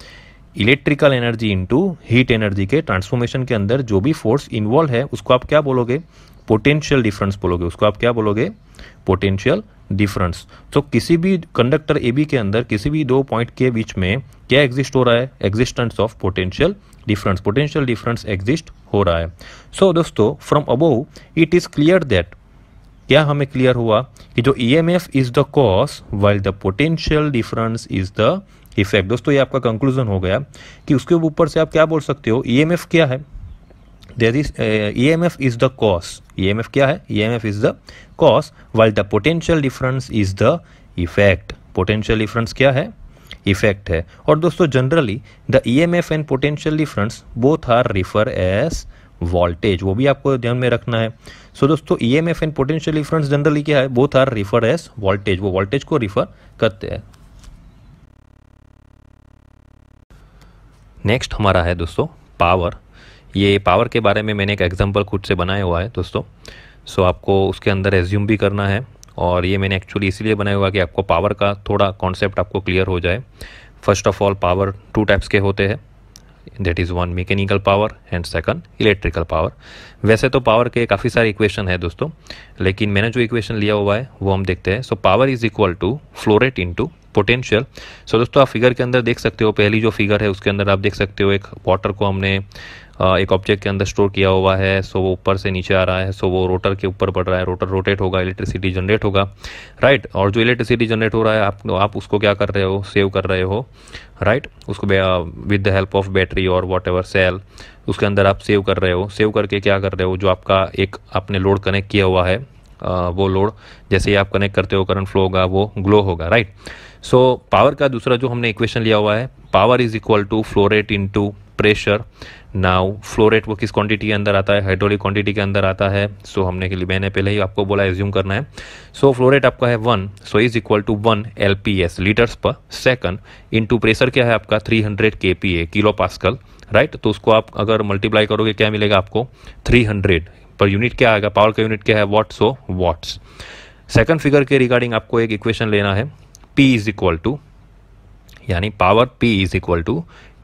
electrical energy into heat energy के ट्रांसफॉर्मेशन के अंदर जो भी फोर्स इन्वॉल्व है उसको आप क्या बोलोगे पोटेंशियल डिफरेंस बोलोगे उसको आप क्या बोलोगे पोटेंशियल डिफरेंस तो किसी भी कंडक्टर ए बी के अंदर किसी भी दो पॉइंट के बीच में क्या एग्जिस्ट हो रहा है existence of potential difference potential difference exist हो रहा है सो so, दोस्तों from above it is clear that क्या हमें क्लियर हुआ कि जो E M F is the cause while the potential difference is the effect दोस्तों ये आपका कंक्लूजन हो गया कि उसके ऊपर से आप क्या बोल सकते हो ईएमएफ e क्या है there is E M F is the cause E M F क्या है E M F is the cause while the potential difference is the effect potential difference क्या है इफेक्ट है और दोस्तों generally the E M F and potential difference both are refer as voltage वो भी आपको ध्यान में रखना है सो so, दोस्तों E M F and potential difference generally क्या है both are refer as voltage वो वोल्टेज को रिफर करते हैं नेक्स्ट हमारा है दोस्तों पावर ये पावर के बारे में मैंने एक एग्जाम्पल खुद से बनाया हुआ है दोस्तों सो आपको उसके अंदर एज्यूम भी करना है और ये मैंने एक्चुअली इसीलिए बनाया हुआ कि आपको पावर का थोड़ा कॉन्सेप्ट आपको क्लियर हो जाए first of all power two types के होते हैं that is one mechanical power and second electrical power वैसे तो पावर के काफ़ी सारे इक्वेशन है दोस्तों लेकिन मैंने जो इक्वेशन लिया हुआ है वो हम देखते हैं so power is equal to flow rate into potential so दोस्तों आप फिगर के अंदर देख सकते हो पहली जो फिगर है उसके अंदर आप देख सकते हो एक वाटर को हमने एक ऑब्जेक्ट के अंदर स्टोर किया हुआ है सो वो ऊपर से नीचे आ रहा है सो वो रोटर के ऊपर बढ़ रहा है रोटर रोटेट होगा इलेक्ट्रिसिटी जनरेट होगा राइट और जो इलेक्ट्रिसिटी जनरेट हो रहा है आप आप उसको क्या कर रहे हो सेव कर रहे हो राइट उसको with the help of battery और वॉट एवर सेल उसके अंदर आप सेव कर रहे हो सेव करके क्या कर रहे हो जो आपका एक आपने लोड कनेक्ट किया हुआ है वो लोड जैसे ही आप कनेक्ट करते हो करंट फ्लो होगा वो ग्लो होगा राइट सो so, पावर का दूसरा जो हमने इक्वेशन लिया हुआ है power is equal to flow rate into pressure now flow rate वो किस क्वांटिटी के अंदर आता है हाइड्रोलिक क्वांटिटी के अंदर आता है सो so, हमने के लिए मैंने पहले ही आपको बोला एज्यूम करना है सो so, फ्लोरेट आपका है one so is equal to one L P S litres per second to pressure क्या है आपका three hundred K P A kilo pascal right तो उसको आप अगर मल्टीप्लाई करोगे क्या मिलेगा आपको थ्री हंड्रेड पर यूनिट क्या आएगा पावर का यूनिट क्या है watt so watts second figure के रिगार्डिंग आपको एक इक्वेशन लेना है P इज़ इक्वल टू यानी power P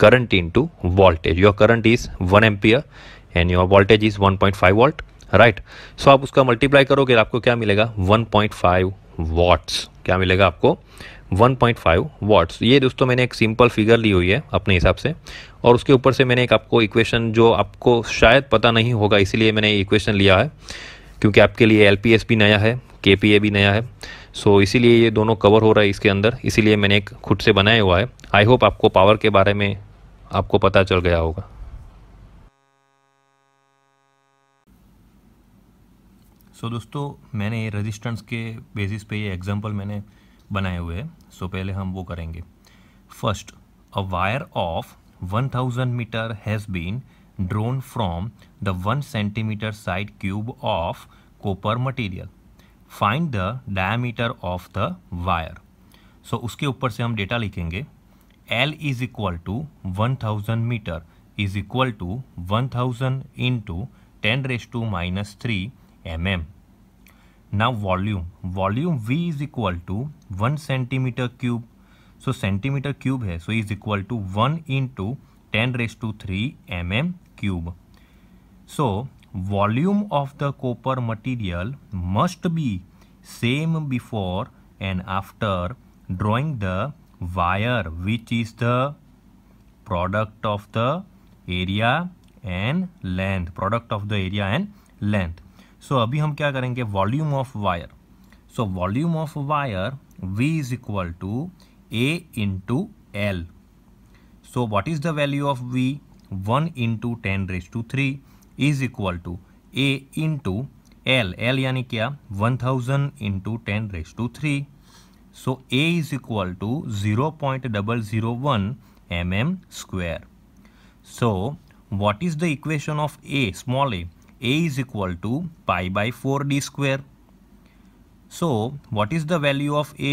current into current your current is one ampere and ampere voltage is one point 1.5 volt right so आप उसका multiply करोगे आपको क्या मिलेगा 1.5 वॉट्स क्या मिलेगा आपको 1.5 वॉट्स ये दोस्तों मैंने एक सिंपल फिगर ली हुई है अपने हिसाब से और उसके ऊपर से मैंने एक आपको इक्वेशन जो आपको शायद पता नहीं होगा इसीलिए मैंने इक्वेशन लिया है क्योंकि आपके लिए एल भी नया है के भी नया है सो so, इसीलिए ये दोनों कवर हो रहा है इसके अंदर इसीलिए मैंने एक खुद से बनाया हुआ है आई होप आपको पावर के बारे में आपको पता चल गया होगा सो so, दोस्तों मैंने ये रजिस्टेंस के बेसिस पे ये एग्जांपल मैंने बनाए हुए हैं सो so, पहले हम वो करेंगे first a wire of 1000 metre has been drawn from the one centimetre side cube of copper material find the diameter of the wire so उसके ऊपर से हम डेटा लिखेंगे L is equal to one thousand metre is equal to one thousand into ten raise to minus three M M ना volume volume V is equal to one centimetre cube so centimetre cube है सो is equal to one into ten raise to three M M cube so volume of the copper material must be same before and after drawing the wire which is the product of the area and length product of the area and length so abhi hum kya karenge volume of wire so volume of wire v is equal to a into l so what is the value of v 1 into 10 raised to 3 is equal to a into l. यानी क्या one thousand into ten raise to three so A is equal to zero point double zero what is the equation of a small a a is equal to pi by 4d square so what is the value of a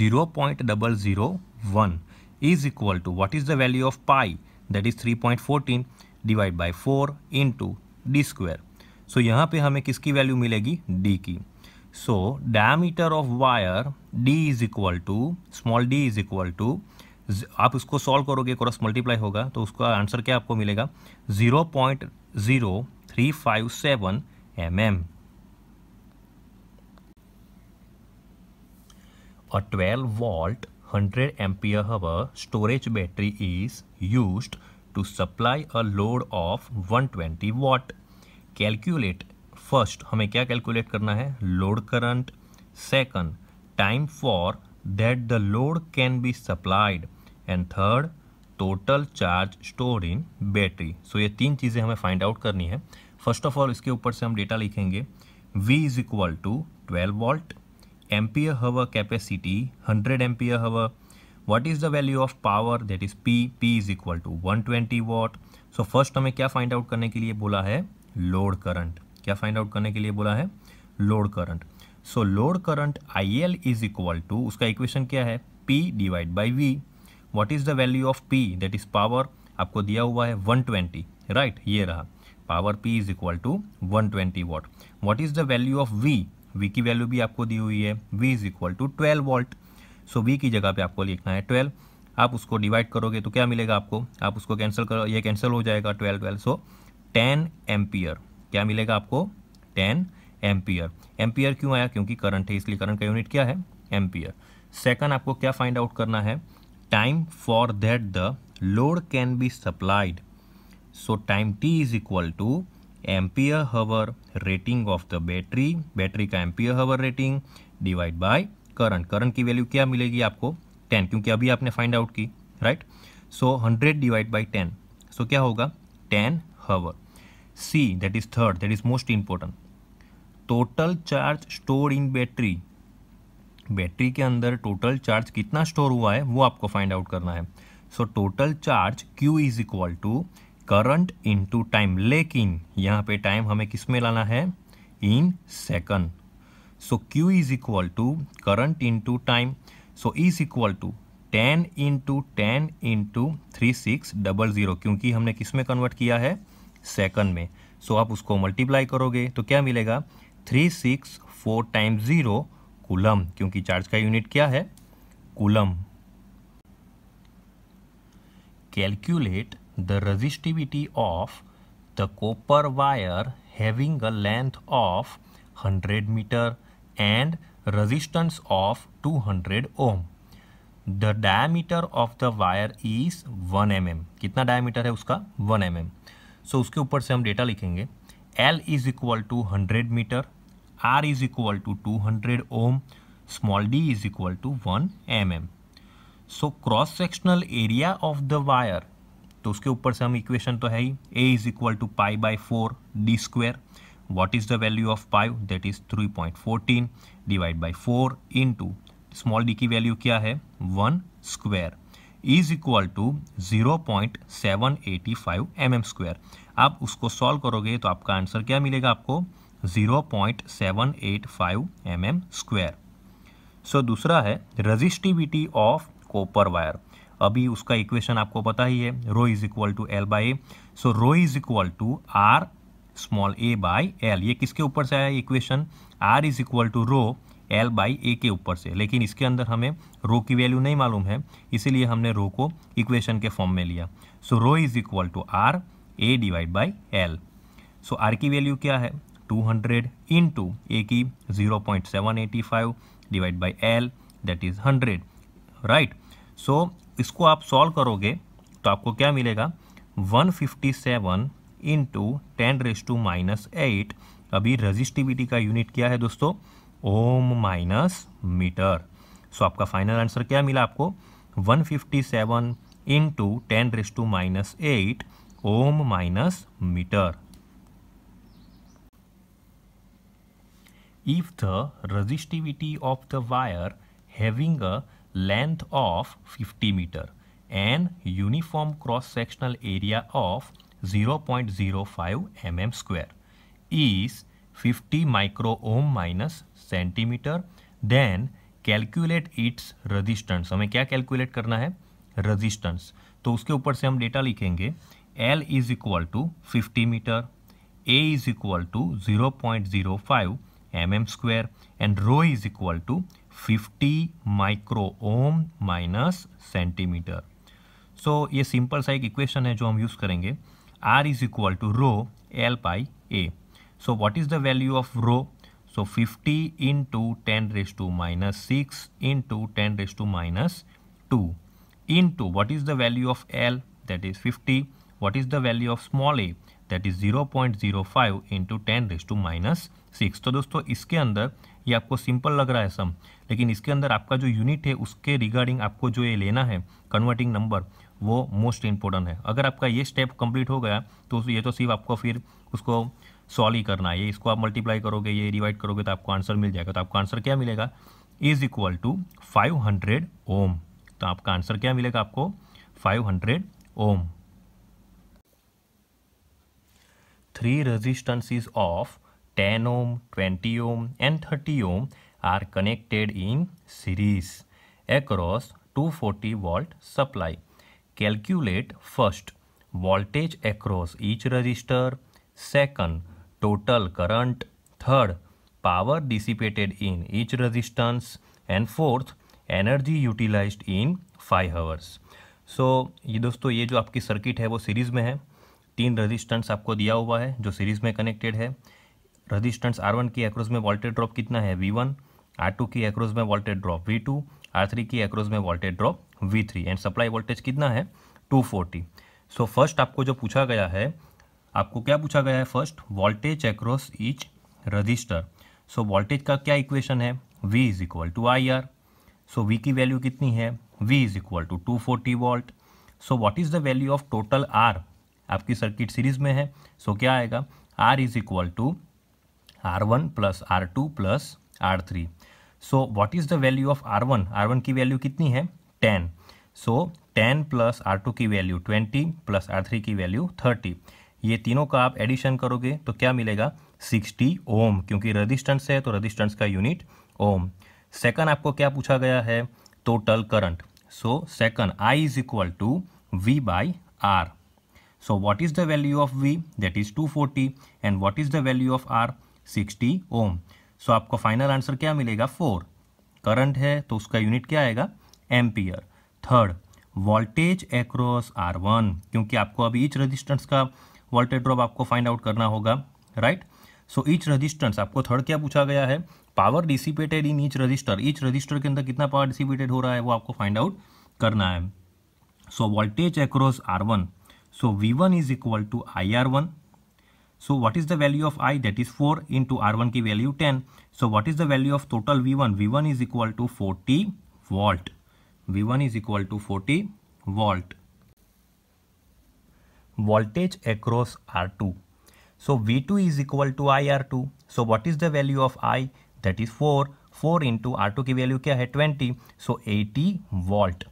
0.001 is equal to what is the value of pi that is 3.14 divide by four into D square so यहाँ पे हमें किसकी value मिलेगी D की so diameter of wire D is equal to small D is equal to आप उसको solve करोगे cross multiply होगा तो उसका आंसर क्या आपको मिलेगा zero point zero three five seven M M A 12 volt 100 ampere hour storage battery is used to supply a load of 120 watt calculate first हमें क्या कैलकुलेट करना है load current second time for that the load can be supplied and third total charge store in battery so ये तीन चीज़ें हमें find out करनी है फर्स्ट ऑफ ऑल इसके ऊपर से हम डेटा लिखेंगे V is equal to twelve volt ampere hour capacity hundred ampere hour is the value of power that is P P is equal to one twenty watt so first हमें क्या find out करने के लिए बोला है load current क्या find out करने के लिए बोला है load current so load current I L is equal to उसका इक्वेशन क्या है P divide by V what is the value of P that is power आपको दिया हुआ है वन ट्वेंटी राइट ये रहा power P is equal to one twenty watt watt is the value of V V की value भी आपको दी हुई है V is equal to twelve volt so V की जगह पे आपको लिखना है ट्वेल्व आप उसको डिवाइड करोगे तो क्या मिलेगा आपको आप उसको कैंसिल करो ये कैंसिल हो जाएगा twelve twelve so ten ampere क्या मिलेगा आपको टेन एम्पियर एम्पियर क्यों आया क्योंकि करंट है इसलिए करंट का यूनिट क्या है एम्पियर सेकंड आपको क्या फाइंड आउट करना है time for that the load can be supplied so time T is equal to ampere hour rating of the battery battery का ampere hour rating divide by current current की value क्या मिलेगी आपको ten क्योंकि अभी आपने फाइंड आउट की right so hundred divide by ten so क्या होगा ten hour C that is third that is most important total charge store in battery battery के अंदर टोटल चार्ज कितना स्टोर हुआ है वो आपको फाइंड आउट करना है so total charge Q is equal to current into time लेकिन यहाँ पे टाइम हमें किस में लाना है in second so q is equal to current into time so e is equal to 10 into ten into three six double zero क्योंकि हमने किस में कन्वर्ट किया है सेकंड में सो so, आप उसको मल्टीप्लाई करोगे तो क्या मिलेगा three six four time zero coulomb क्योंकि चार्ज का यूनिट क्या है coulomb calculate the resistivity of the copper wire having a length of 100 metre and resistance of 200 ohm. The diameter of the wire is 1 M mm. कितना diameter है उसका 1 am so उसके ऊपर से हम डेटा लिखेंगे L is equal to hundred metre R is equal to two hundred ohm small D is equal to one M M so cross sectional area of the wire तो उसके ऊपर से हम इक्वेशन तो है ही A is equal to pi by four D square what is the value of pi that is 3.14 divide by four into small D की value क्या है one square is equal to zero point seven eighty five M M square आप उसको solve करोगे तो आपका answer क्या मिलेगा आपको zero point seven eight five M M square so दूसरा है रजिस्टिविटी ऑफ कोपर वायर अभी उसका इक्वेशन आपको पता ही है rho is equal to L by A so rho is equal to R small A by L ये किसके ऊपर से आया equation R is equal to rho L by A के ऊपर से लेकिन इसके अंदर हमें रो की वैल्यू नहीं मालूम है इसीलिए हमने रो को इक्वेशन के फॉर्म में लिया so rho is equal to R A divide by L so R की वैल्यू क्या है 200 हंड्रेड इन टू ए की zero point seven eighty five divide by L that is hundred right so इसको आप solve करोगे तो आपको क्या मिलेगा one fifty seven into ten raise to minus eight अभी रजिस्टिविटी का यूनिट क्या है दोस्तों ओम माइनस मीटर सो आपका फाइनल आंसर क्या मिला आपको 157 fifty seven into ten raise to minus eight ohm minus metre if the resistivity of the wire having a length of 50 metre and uniform cross sectional area of 0.05 mm square is 50 ohm minus centimeter then calculate its resistance हमें क्या calculate करना है resistance तो उसके ऊपर से हम data लिखेंगे L is equal to fifty metre A is equal to zero point zero five M M square and rho is equal to fifty micro ohm minus centimetre so ये simple सा एक equation है जो हम use करेंगे R is equal to rho L by A. So what is the value of rho? So 50 into 10 raised to minus 6 into 10 raised to minus 2 into what is the value of L that is 50. What is the value of small a that is 0.05 into 10 raised to minus 6 तो दोस्तों इसके अंदर ये आपको simple लग रहा है सम लेकिन इसके अंदर आपका जो यूनिट है उसके रिगार्डिंग आपको जो ये लेना है कन्वर्टिंग नंबर वो मोस्ट इंपॉर्टेंट है अगर आपका ये स्टेप कंप्लीट हो गया तो ये तो सिर्फ आपको फिर उसको सॉल्व ही करना है ये इसको आप मल्टीप्लाई करोगे ये डिवाइड करोगे तो आपको आंसर मिल जाएगा तो आपको आंसर क्या मिलेगा is equal to five hundred ohm तो आपका आंसर क्या मिलेगा आपको five hundred ohm three of ten 10 twenty 20 and thirty 30 are connected in series across to 240 volt supply Calculate first voltage across each resistor, second total current, third power dissipated in each resistance and fourth energy utilised in five hours so ये दोस्तों ये जो आपकी circuit है वो series में है तीन रेजिस्टेंस आपको दिया हुआ है जो सीरीज़ में कनेक्टेड है रेजिस्टेंस आर वन की एक्रोस में वोल्टेज ड्रॉप कितना है वी वन आर टू की एक्रोस में voltage drop V two R three की एक्रोस में voltage drop V three and supply voltage कितना है टू फोर्टी सो फर्स्ट आपको जो पूछा गया है आपको क्या पूछा गया है first voltage across each resistor so voltage का क्या इक्वेशन है V is equal to I R so V की वैल्यू कितनी है V is equal to two forty volt so what is the value of total R आपकी circuit series में है so so क्या आएगा R is equal to R one plus R two plus R three so what is the value of R one R one की value कितनी है ten so ten plus R two की value twenty plus R three की value thirty ये तीनों का आप addition करोगे तो क्या मिलेगा सिक्सटी ओम क्योंकि रजिस्टेंस है तो रजिस्टेंस का यूनिट ओम सेकंड आपको क्या पूछा गया है total current so second I is equal to V by R what is the value of V v is two 240 and what is the value of R 60 ohm so आपको final answer क्या मिलेगा four current है तो उसका unit क्या आएगा ampere third voltage across R one क्योंकि आपको अभी ईच रजिस्टेंस का वोल्टेज ड्रॉप आपको फाइंड आउट करना होगा राइट सो ईच रजिस्टेंस आपको थर्ड क्या पूछा गया है power dissipated in each resistor each resistor के अंदर कितना पावर डिसिपेटेड हो रहा है वो आपको फाइंड आउट करना है so voltage across R one so V one is equal to I R one so what is the value of I that is four into R one की value ten so what is the value of total V one V one is equal to forty volt V1 is equal to 40 volt. Voltage across R2. So V2 is equal to IR2. So what is the value of I? That is 4. 4 into R2 की value क्या 20. So 80 volt.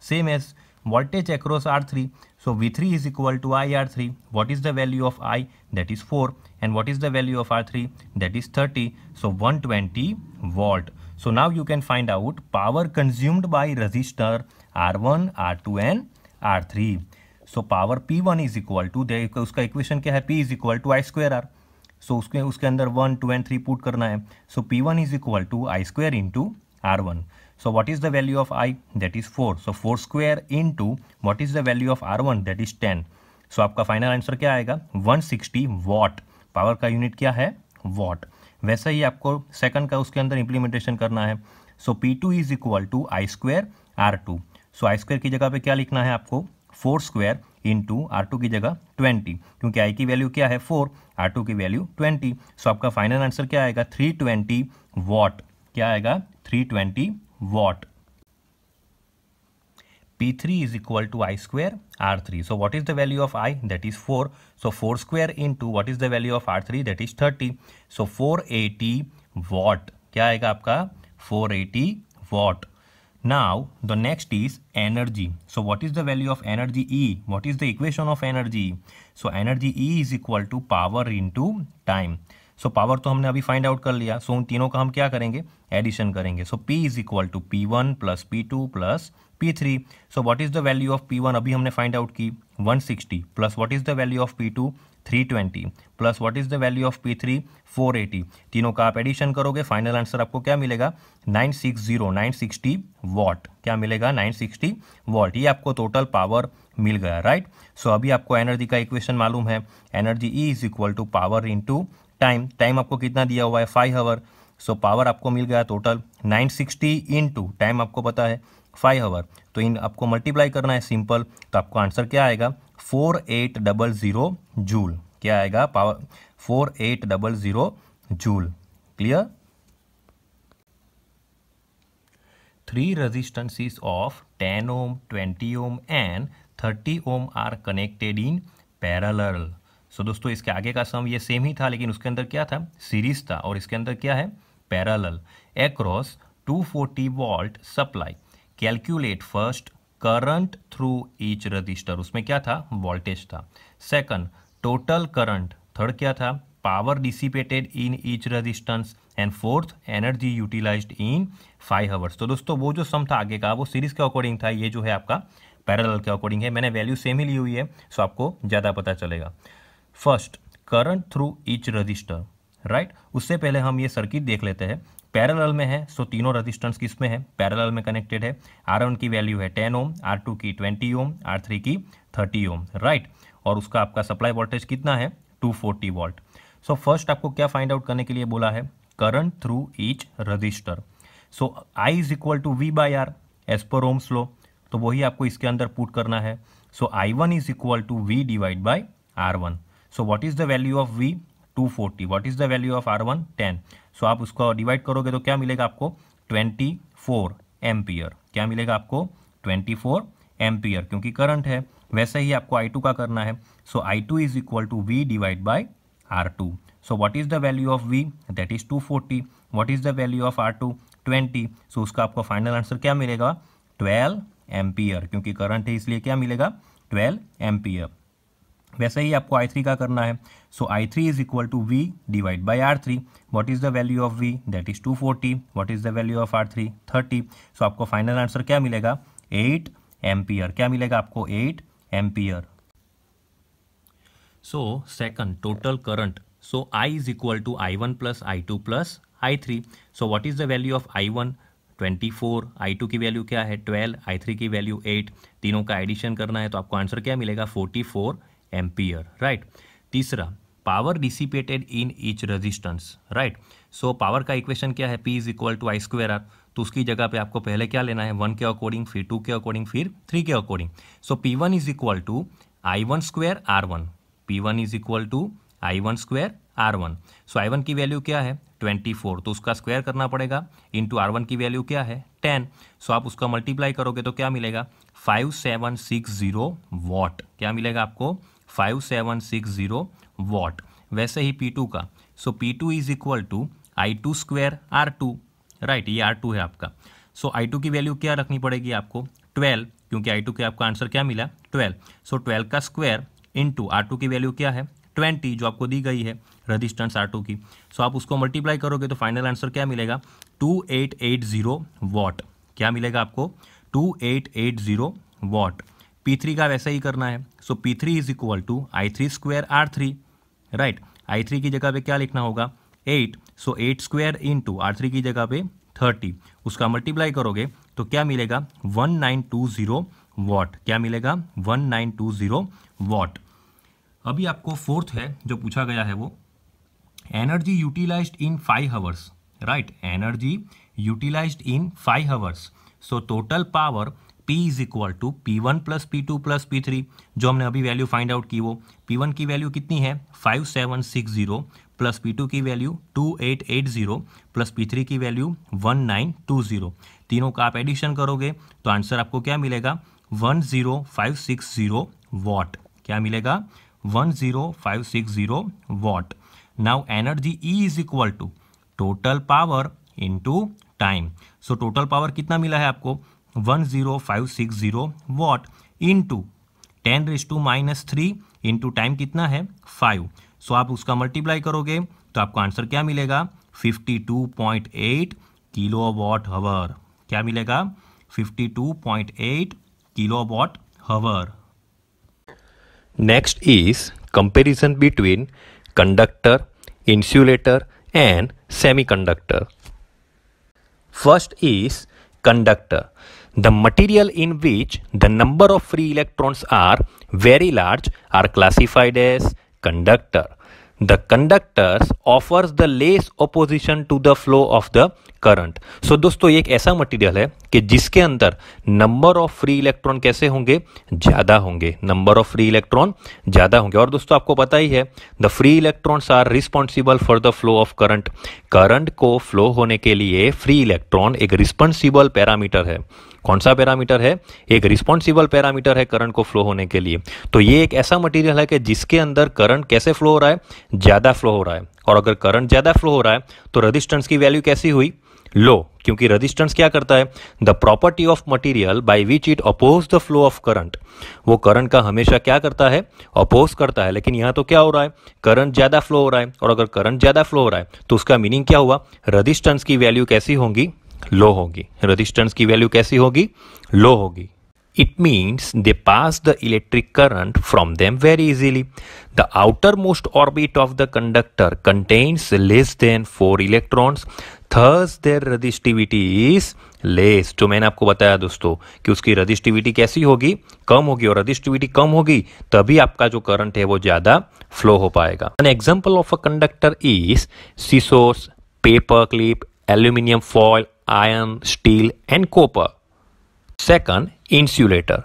Same as voltage across R3. So V3 is equal to IR3. What is the value of I? That is 4. And what is the value of R3? That is 30. So 120 volt. So now you can find out power consumed out resistor R one R two and R three so power P one is equal to the उसका equation क्या है P is equal to I square R so उसके उसके अंदर one two and three put करना है so P one is equal to I square into R one so what is the value of I that is four so four square into what is the value of R one that is ten so आपका final answer क्या आएगा one sixty watt power का unit क्या है what वैसा ही आपको second का उसके अंदर इंप्लीमेंटेशन करना है so P two is equal to I square R two so I square की जगह पे क्या लिखना है आपको four into R two की जगह ट्वेंटी क्योंकि आई की वैल्यू क्या है फोर आर टू की वैल्यू ट्वेंटी सो आपका फाइनल आंसर क्या आएगा थ्री ट्वेंटी वॉट क्या आएगा three twenty watt P3 is equal to I square R3. So what is the value of I? That is 4. So 4 square into what is the value of R3? That is 30. So 480 watt. Kya आएगा aapka? 480 watt. Now the next is energy. So what is the value of energy E? What is the equation of energy? So energy E is equal to power into time. So so, power तो हमने अभी find out कर लिया सो so, उन तीनों का हम क्या करेंगे एडिशन करेंगे so P is equal to P one plus P two plus P three so what is the value of P one अभी हमने फाइंड आउट की one sixty plus what is the value of P two three twenty plus what is the value of P three four eighty तीनों का आप addition करोगे final answer आपको क्या मिलेगा nine six zero nine sixty watt क्या मिलेगा nine sixty what ये आपको टोटल पावर मिल गया राइट right? सो so, अभी आपको एनर्जी का इक्वेशन मालूम है energy E is equal to power into time time आपको कितना दिया हुआ है फाइव आवर सो पावर आपको मिल गया total 960 sixty into time आपको पता है फाइव आवर तो इन आपको मल्टीप्लाई करना है सिंपल तो आपको आंसर क्या आएगा four eight double zero joule क्या आएगा power four eight double zero joule clear three resistances of ten ohm twenty ohm and thirty ohm are connected in parallel. So दोस्तों इसके आगे का सम ये सेम ही था लेकिन उसके अंदर क्या था सीरीज था और इसके अंदर क्या है parallel across forty volt supply calculate first current through each resistor उसमें क्या था वोल्टेज था सेकंड टोटल करंट थर्ड क्या था power dissipated in each resistance and fourth energy utilised in five hours तो दोस्तों वो जो सम था आगे का वो सीरीज के अकॉर्डिंग था ये जो है आपका पैरेलल के अकॉर्डिंग है मैंने वैल्यू सेम ही ली हुई है सो आपको ज़्यादा पता चलेगा first current through each resistor right उससे पहले हम ये सर्किट देख लेते हैं पैरेलल में है सो तीनों रजिस्टेंस किस में है पैरेलल में कनेक्टेड है आर वन की वैल्यू है टेन ओम आर टू की ट्वेंटी ओम आर थ्री की थर्टी ओम राइट और उसका आपका सप्लाई वोल्टेज कितना है two forty volt so first आपको क्या फाइंड आउट करने के लिए बोला है current through each resistor so I is equal to V by R as per Ohm slow तो वही आपको इसके अंदर पुट करना है so I one is equal to V divide by R one so what is the value of V 240 what is the value of r1 10 so आप उसको divide करोगे तो क्या मिलेगा आपको ट्वेंटी फोर एम्पियर क्या मिलेगा आपको ट्वेंटी फोर एम्पियर क्योंकि करंट है वैसे ही आपको आई टू का करना है so I two is equal to V divide by R two so what is the value of V that is two forty what is the value of R two twenty so उसका आपको final answer क्या मिलेगा twelve ampere क्योंकि current है इसलिए क्या मिलेगा twelve ampere वैसे ही आपको थ्री का करना है so I three is equal to V divide by R three what is the value of V that is two forty what is the value of R three thirty so आपको final answer क्या मिलेगा eight ampere क्या मिलेगा आपको eight ampere so second total current so I is equal to I one plus I two plus I three so what is the value of I one twenty four I two की value क्या है twelve I three की value eight तीनों का addition करना है तो आपको आंसर क्या मिलेगा फोर्टी फोर एम्पियर राइट तीसरा power dissipated in each resistance right so power का इक्वेशन क्या है P is equal to I square R तो उसकी जगह पे आपको पहले क्या लेना है वन के अकॉर्डिंग फिर टू के अकॉर्डिंग फिर थ्री के according so P one is equal to I one square R one P one is equal to I one square R one so I one की वैल्यू क्या है twenty four तो उसका square करना पड़ेगा into R one की value क्या है टेन सो so आप उसका मल्टीप्लाई करोगे तो क्या मिलेगा five seven six zero watt क्या मिलेगा आपको five seven six zero watt वैसे ही पी टू का so P two is equal to I two square R two right ये आर टू है आपका सो आई टू की वैल्यू क्या रखनी पड़ेगी आपको ट्वेल्व क्योंकि आई टू के आपका आंसर क्या मिला ट्वेल्व सो ट्वेल्व का square into R two की वैल्यू क्या है ट्वेंटी जो आपको दी गई है रजिस्टेंस आर टू की सो so, आप उसको मल्टीप्लाई करोगे तो फाइनल आंसर क्या मिलेगा two eight eight zero watt क्या मिलेगा आपको two eight eight zero watt P3 का वैसा ही करना है so P3 three is equal to I three square R three right I three की जगह पे क्या लिखना होगा eight so eight square into R three की जगह पे थर्टी उसका मल्टीप्लाई करोगे तो क्या मिलेगा one nine two zero watt क्या मिलेगा one nine two zero watt अभी आपको फोर्थ है जो पूछा गया है वो energy utilise in five hours right energy utilise in five hours so total power P is equal to P one plus P two plus P three जो हमने अभी वैल्यू फाइंड आउट की वो पी वन की value कितनी है five seven six zero plus P two की value two eight eight zero plus P three की value one nine two zero तीनों का आप एडिशन करोगे तो आंसर आपको क्या मिलेगा one zero five six zero watt क्या मिलेगा one zero five six zero watt now energy E is equal to total power into time so total power कितना मिला है आपको one zero five six zero watt into ten raise to minus three into time कितना है five so आप उसका multiply करोगे तो आपको आंसर क्या मिलेगा fifty two point eight kilowatt hour क्या मिलेगा fifty two point eight kilowatt hour next is comparison between conductor insulator and semiconductor first is conductor The material in which the number of free electrons are very large are classified as conductor. The conductors offers the less opposition to the flow of the current so so, दोस्तों एक ऐसा material है कि जिसके अंदर number of free electron कैसे होंगे ज़्यादा होंगे नंबर ऑफ फ्री इलेक्ट्रॉन ज़्यादा होंगे और दोस्तों आपको पता ही है the free electrons are responsible for the flow of current current को फ्लो होने के लिए फ्री इलेक्ट्रॉन एक रिस्पॉन्सिबल पैरामीटर है कौन सा पैरामीटर है एक रिस्पॉन्सिबल पैरामीटर है करंट को फ्लो होने के लिए तो ये एक ऐसा मटेरियल है कि जिसके अंदर करंट कैसे फ्लो हो रहा है ज़्यादा फ्लो हो रहा है और अगर करंट ज़्यादा फ्लो हो रहा है तो रजिस्टेंस की वैल्यू कैसी हुई लो क्योंकि रजिस्टेंस क्या करता है the property of material by which it oppose the flow of current वो करंट का हमेशा क्या करता है अपोज करता है लेकिन यहाँ तो क्या हो रहा है करंट ज़्यादा फ्लो हो रहा है और अगर करंट ज़्यादा फ्लो हो रहा है तो उसका मीनिंग क्या हुआ रजिस्टेंस की वैल्यू कैसी होंगी लो होगी रेजिस्टेंस की वैल्यू कैसी होगी लो होगी it means they pass the electric current from them very easily the outermost orbit of the conductor contains less than four electrons thus their resistivity is less जो मैंने आपको बताया दोस्तों कि उसकी रजिस्टिविटी कैसी होगी कम होगी और रजिस्टिविटी कम होगी तभी आपका जो करंट है वो ज्यादा फ्लो हो पाएगा an example of a conductor is सीसोस paper clip aluminium foil iron, steel, and copper. Second, insulator.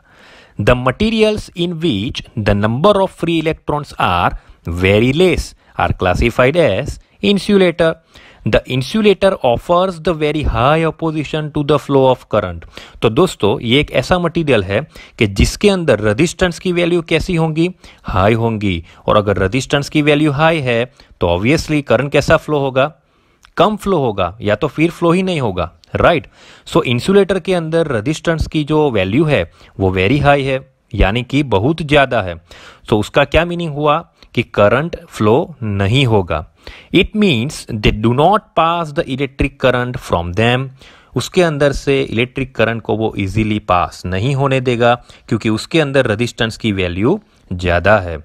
The materials in which the number of free electrons are very less are classified as insulator. The insulator offers the very high opposition to the flow of current. तो दोस्तों ये एक ऐसा material है कि जिसके अंदर resistance की वैल्यू कैसी होंगी हाई होंगी और अगर रजिस्टेंस की वैल्यू हाई है तो ऑब्वियसली करंट कैसा फ्लो होगा कम फ्लो होगा या तो फिर फ्लो ही नहीं होगा राइट सो इंसुलेटर के अंदर रजिस्टेंस की जो वैल्यू है वो वेरी हाई है यानी कि बहुत ज़्यादा है सो so, उसका क्या मीनिंग हुआ कि करंट फ्लो नहीं होगा it means they do not pass the electric current from them उसके अंदर से इलेक्ट्रिक करंट को वो इजीली पास नहीं होने देगा क्योंकि उसके अंदर रजिस्टेंस की वैल्यू ज़्यादा है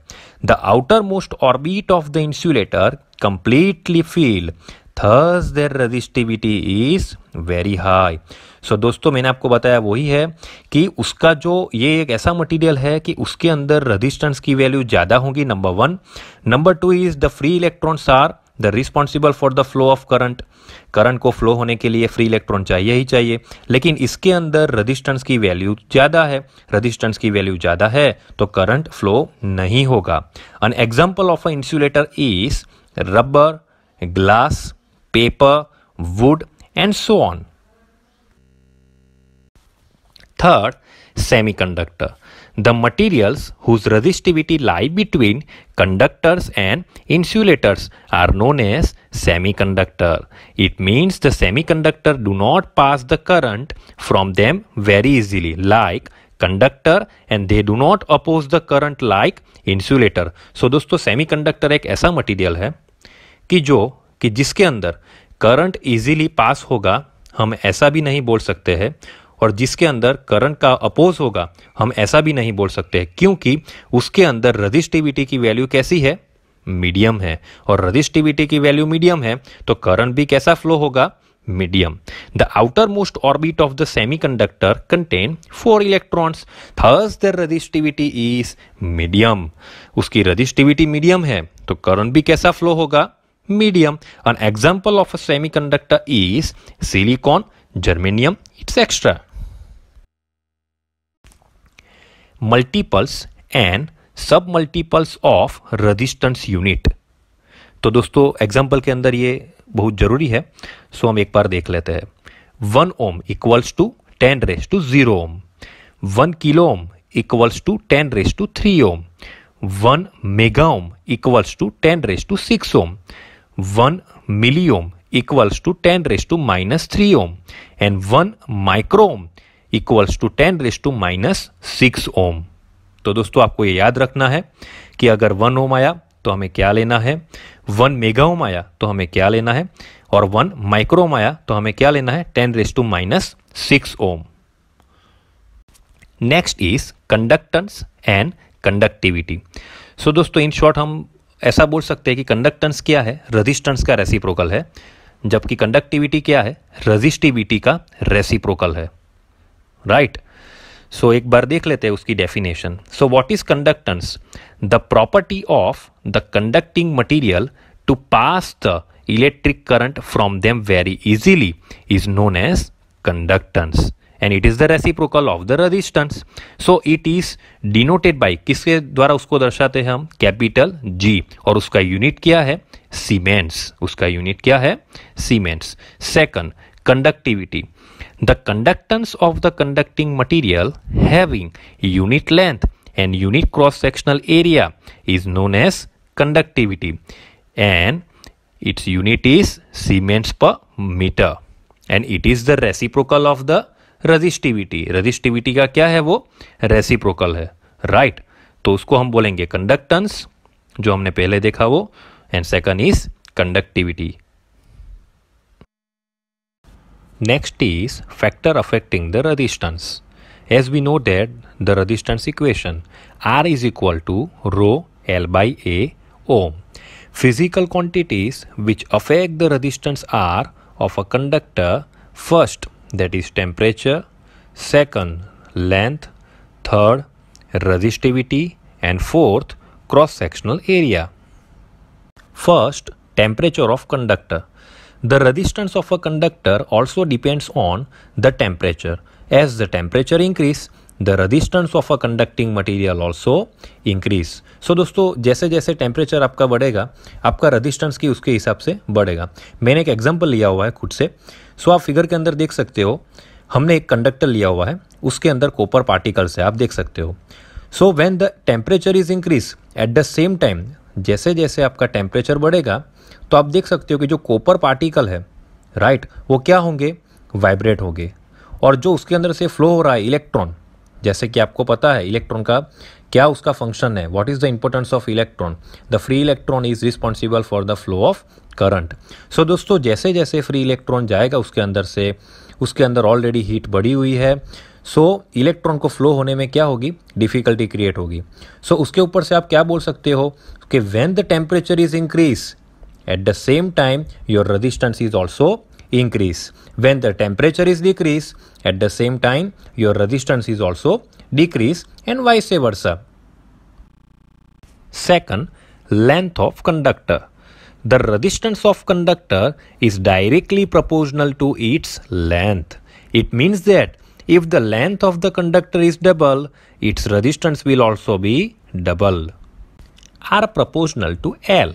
the outermost orbit of the insulator completely fill thus their resistivity is very high so दोस्तों मैंने आपको बताया वही है कि उसका जो ये एक ऐसा मटेरियल है कि उसके अंदर रजिस्टेंस की वैल्यू ज़्यादा होगी number one number two is the free electrons are the responsible for the flow of current current को फ्लो होने के लिए फ्री इलेक्ट्रॉन चाहिए ही चाहिए लेकिन इसके अंदर रजिस्टेंस की वैल्यू ज़्यादा है रजिस्टेंस की वैल्यू ज़्यादा है तो करंट फ्लो नहीं होगा an example of a insulator is rubber glass paper, wood, and so on. Third, semiconductor. The materials whose resistivity lie between conductors and insulators are known as semiconductor. It means the semiconductor do not pass the current from them very easily like conductor and they do not oppose the current like insulator. So, दोस्तों semiconductor एक ऐसा material है कि जो कि जिसके अंदर current easily pass होगा हम ऐसा भी नहीं बोल सकते हैं और जिसके अंदर करंट का अपोज होगा हम ऐसा भी नहीं बोल सकते हैं क्योंकि उसके अंदर रजिस्टिविटी की वैल्यू कैसी है मीडियम है और रजिस्टिविटी की वैल्यू मीडियम है तो करंट भी कैसा फ्लो होगा medium the outermost orbit of the semiconductor contain four electrons thus the resistivity is medium उसकी रजिस्टिविटी मीडियम है तो करंट भी कैसा फ्लो होगा medium. An example of a semiconductor is silicon, germanium, etc. Multiples and सब multiples of resistance unit तो दोस्तों example के अंदर ये बहुत जरूरी है सो हम एक बार देख लेते हैं one ohm equals to ten raise to zero ohm one kilo ohm equals to ten raise to three ohm one mega ohm equals to ten raise to six ohm ohm equals to ten raise to minus three ohm and one micro ohm equals to ten raise to minus six ohm तो दोस्तों आपको ये याद रखना है कि अगर one ohm आया तो हमें क्या लेना है वन मेगा ओम आया तो हमें क्या लेना है और वन माइक्रोम आया तो हमें क्या लेना है ten raise to minus six ohm next is conductance and conductivity so दोस्तों इन शॉर्ट हम ऐसा बोल सकते हैं कि कंडक्टेंस क्या है रजिस्टेंस का रेसिप्रोकल है जबकि कंडक्टिविटी क्या है रजिस्टिविटी का रेसिप्रोकल है राइट right? सो so, एक बार देख लेते हैं उसकी definition so what is conductance the property of the conducting material to pass the electric current from them very easily is known as conductance and it is the reciprocal of the resistance so it is denoted by किसके द्वारा उसको दर्शाते हैं हम capital G और उसका unit क्या है सीमेंट्स उसका यूनिट क्या है siemens second conductivity the conductance of the conducting material having unit length and unit cross sectional area is known as conductivity and its unit is siemens per metre and it is the reciprocal of the resistivity resistivity का क्या है वो reciprocal है right right. तो उसको हम बोलेंगे conductance जो हमने पहले देखा वो and second is conductivity next is factor affecting the resistance as we know that the resistance equation R is equal to rho L by A ohm physical quantities which affect the resistance R of a conductor first that is temperature, second length, third resistivity and fourth cross-sectional area. First, temperature of conductor. The resistance of a conductor also depends on the temperature. As the temperature increase, the resistance of a conducting material also increase so दोस्तों जैसे जैसे temperature आपका बढ़ेगा आपका resistance की उसके हिसाब से बढ़ेगा मैंने एक एग्जाम्पल लिया हुआ है खुद से सो आप फिगर के अंदर देख सकते हो हमने एक कंडक्टर लिया हुआ है उसके अंदर कॉपर पार्टिकल्स है आप देख सकते हो so when the temperature is increase at the same time जैसे जैसे आपका टेम्परेचर बढ़ेगा तो आप देख सकते हो कि जो कॉपर पार्टिकल है राइट right, वो क्या होंगे वाइब्रेट होंगे और जो उसके अंदर से फ्लो हो रहा है इलेक्ट्रॉन जैसे कि आपको पता है इलेक्ट्रॉन का क्या उसका फंक्शन है what is the importance of electron the free electron is responsible for the flow of current so दोस्तों जैसे जैसे फ्री इलेक्ट्रॉन जाएगा उसके अंदर से उसके अंदर ऑलरेडी हीट बढ़ी हुई है सो so, इलेक्ट्रॉन को फ्लो होने में क्या होगी डिफिकल्टी क्रिएट होगी सो so, उसके ऊपर से आप क्या बोल सकते हो कि when the temperature is increase at the same time your resistance is also increase when the temperature is decrease at the same time your resistance is also decrease and vice versa. Second, length of conductor. The resistance of conductor is directly proportional to its length. It means that if the length of the conductor is double, its resistance will also be double. Are proportional to L.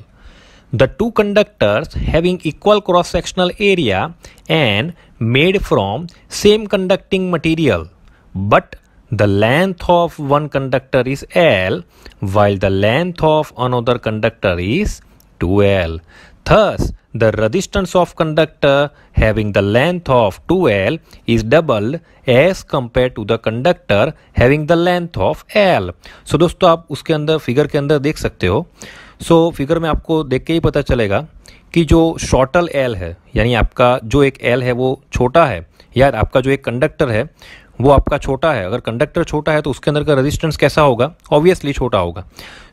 The two conductors having equal cross-sectional area and made from same conducting material but the length of one conductor is L while the length of another conductor is 2L. Thus, the resistance of conductor having the length of 2L is doubled as compared to the conductor having the length of L. So दोस्तों आप उसके अंदर figure के अंदर देख सकते हो सो so, figure में आपको देख के ही पता चलेगा कि जो शॉर्टल एल है यानी आपका जो एक एल है वो छोटा है या आपका जो एक कंडक्टर है वो आपका छोटा है अगर कंडक्टर छोटा है तो उसके अंदर का रेजिस्टेंस कैसा होगा ऑब्वियसली छोटा होगा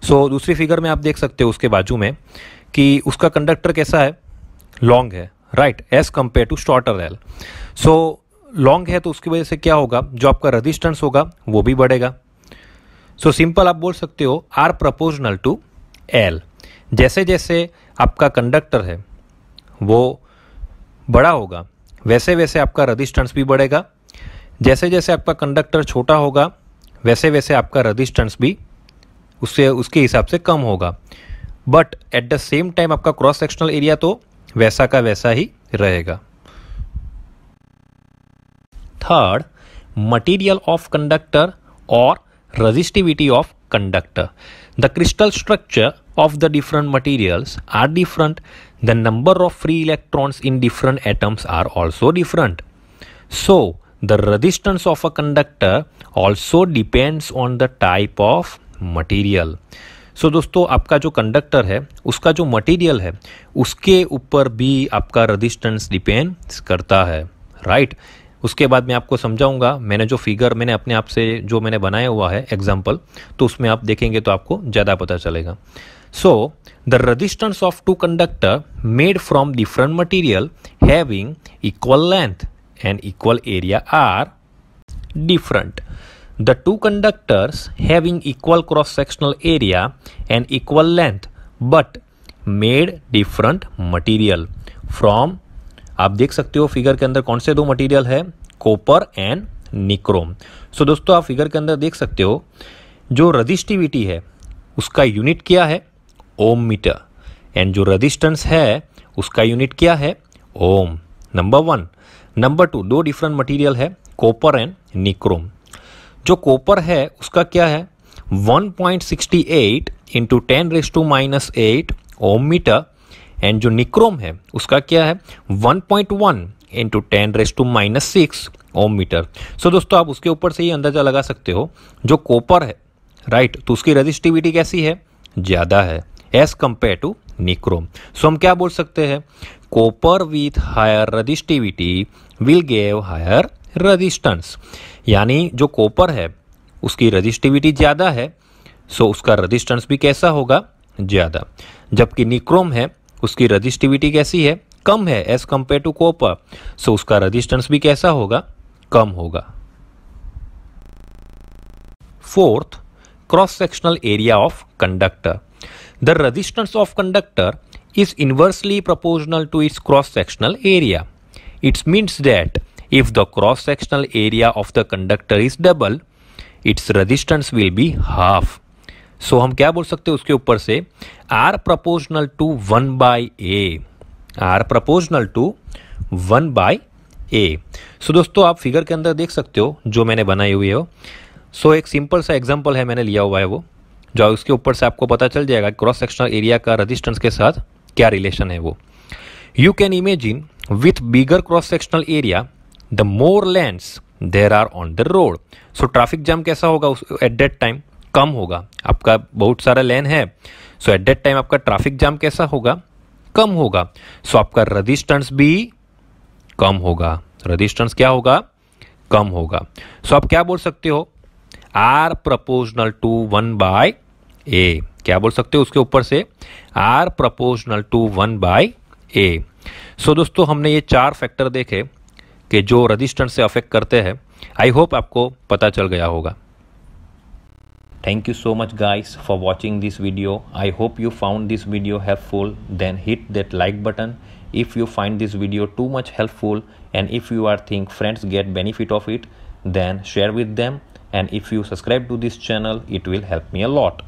सो so, दूसरी फिगर में आप देख सकते हो उसके बाजू में कि उसका कंडक्टर कैसा है लॉन्ग है right as compare to shorter L so long है तो उसकी वजह से क्या होगा जो आपका रजिस्टेंस होगा वो भी बढ़ेगा सो so, सिंपल आप बोल सकते हो आर प्रपोजनल टू एल जैसे जैसे आपका कंडक्टर है वो बड़ा होगा वैसे वैसे आपका रजिस्टेंस भी बढ़ेगा जैसे जैसे आपका कंडक्टर छोटा होगा वैसे वैसे आपका रजिस्टेंस भी उससे उसके हिसाब से कम होगा but at the same time आपका क्रॉस सेक्शनल एरिया तो वैसा का वैसा ही रहेगा थर्ड मटीरियल ऑफ कंडक्टर और resistivity of conductor the crystal structure of the different materials are different the number of free electrons in different atoms are also different so the resistance of a conductor also depends on the type of material so so, दोस्तों आपका जो conductor है उसका जो material है उसके ऊपर भी आपका रेजिस्टेंस डिपेंड करता है राइट right? उसके बाद मैं आपको समझाऊंगा मैंने जो फिगर मैंने अपने आप से जो मैंने बनाया हुआ है एग्जांपल तो उसमें आप देखेंगे तो आपको ज़्यादा पता चलेगा so the resistance of two conductor made from different material having equal length and equal area are different. The two conductors having equal cross-sectional area and equal length but made different material from आप देख सकते हो figure के अंदर कौन से दो material है कॉपर एंड निक्रोम सो दोस्तों आप फिगर के अंदर देख सकते हो जो रजिस्टिविटी है उसका यूनिट क्या है ओम मीटर एंड जो रजिस्टेंस है उसका यूनिट क्या है ohm number one number two दो डिफरेंट मटेरियल है कॉपर एंड निक्रोम जो कॉपर है उसका क्या है 1.68 point sixty eight into ten raise to minus eight ohm metre and जो निक्रोम है उसका क्या है 1.1 point one into ten raise to minus six ohm metre so दोस्तों आप उसके ऊपर से ही अंदाज़ा लगा सकते हो जो कॉपर है राइट right, तो उसकी रजिस्टिविटी कैसी है ज़्यादा है as compare to nichrome so हम क्या बोल सकते हैं copper with higher resistivity will gave higher resistance यानी जो कॉपर है उसकी रजिस्टिविटी ज़्यादा है सो उसका रजिस्टेंस भी कैसा होगा ज़्यादा जबकि निक्रोम है उसकी रजिस्टिविटी कैसी है कम है as compare to copper so उसका रजिस्टेंस भी कैसा होगा कम होगा fourth cross sectional area of conductor the resistance of conductor is inversely proportional to its cross-sectional area. It means that if the cross-sectional area of the conductor is double, its resistance will be half. So so, हम क्या बोल सकते हैं उसके ऊपर से R proportional to one by A R proportional to one by A so दोस्तों आप फिगर के अंदर देख सकते हो जो मैंने बनाई हुई है वो सो so, एक सिंपल सा एग्जाम्पल है मैंने लिया हुआ है वो जो उसके ऊपर से आपको पता चल जाएगा क्रॉस सेक्शनल एरिया का रजिस्टेंस के साथ क्या रिलेशन है वो you can imagine with bigger cross sectional area the more lanes there are on the road so traffic jam कैसा होगा उस एट दैट टाइम कम होगा आपका बहुत सारा लैन है सो एट दैट टाइम आपका ट्रैफिक जाम कैसा होगा कम होगा सो so, आपका रजिस्टेंस भी कम होगा रजिस्टेंस क्या होगा कम होगा सो so, आप क्या बोल सकते हो R proportional to one by A क्या बोल सकते हो उसके ऊपर से R proportional to one by A so दोस्तों हमने ये चार फैक्टर देखे कि जो रजिस्टेंस से अफेक्ट करते हैं आई होप आपको पता चल गया होगा Thank you so much guys for watching this video. I hope you found this video helpful. Then hit that like button. If you find this video too much helpful and if you are think friends get benefit of it, then share with them. And if you subscribe to this channel, it will help me a lot.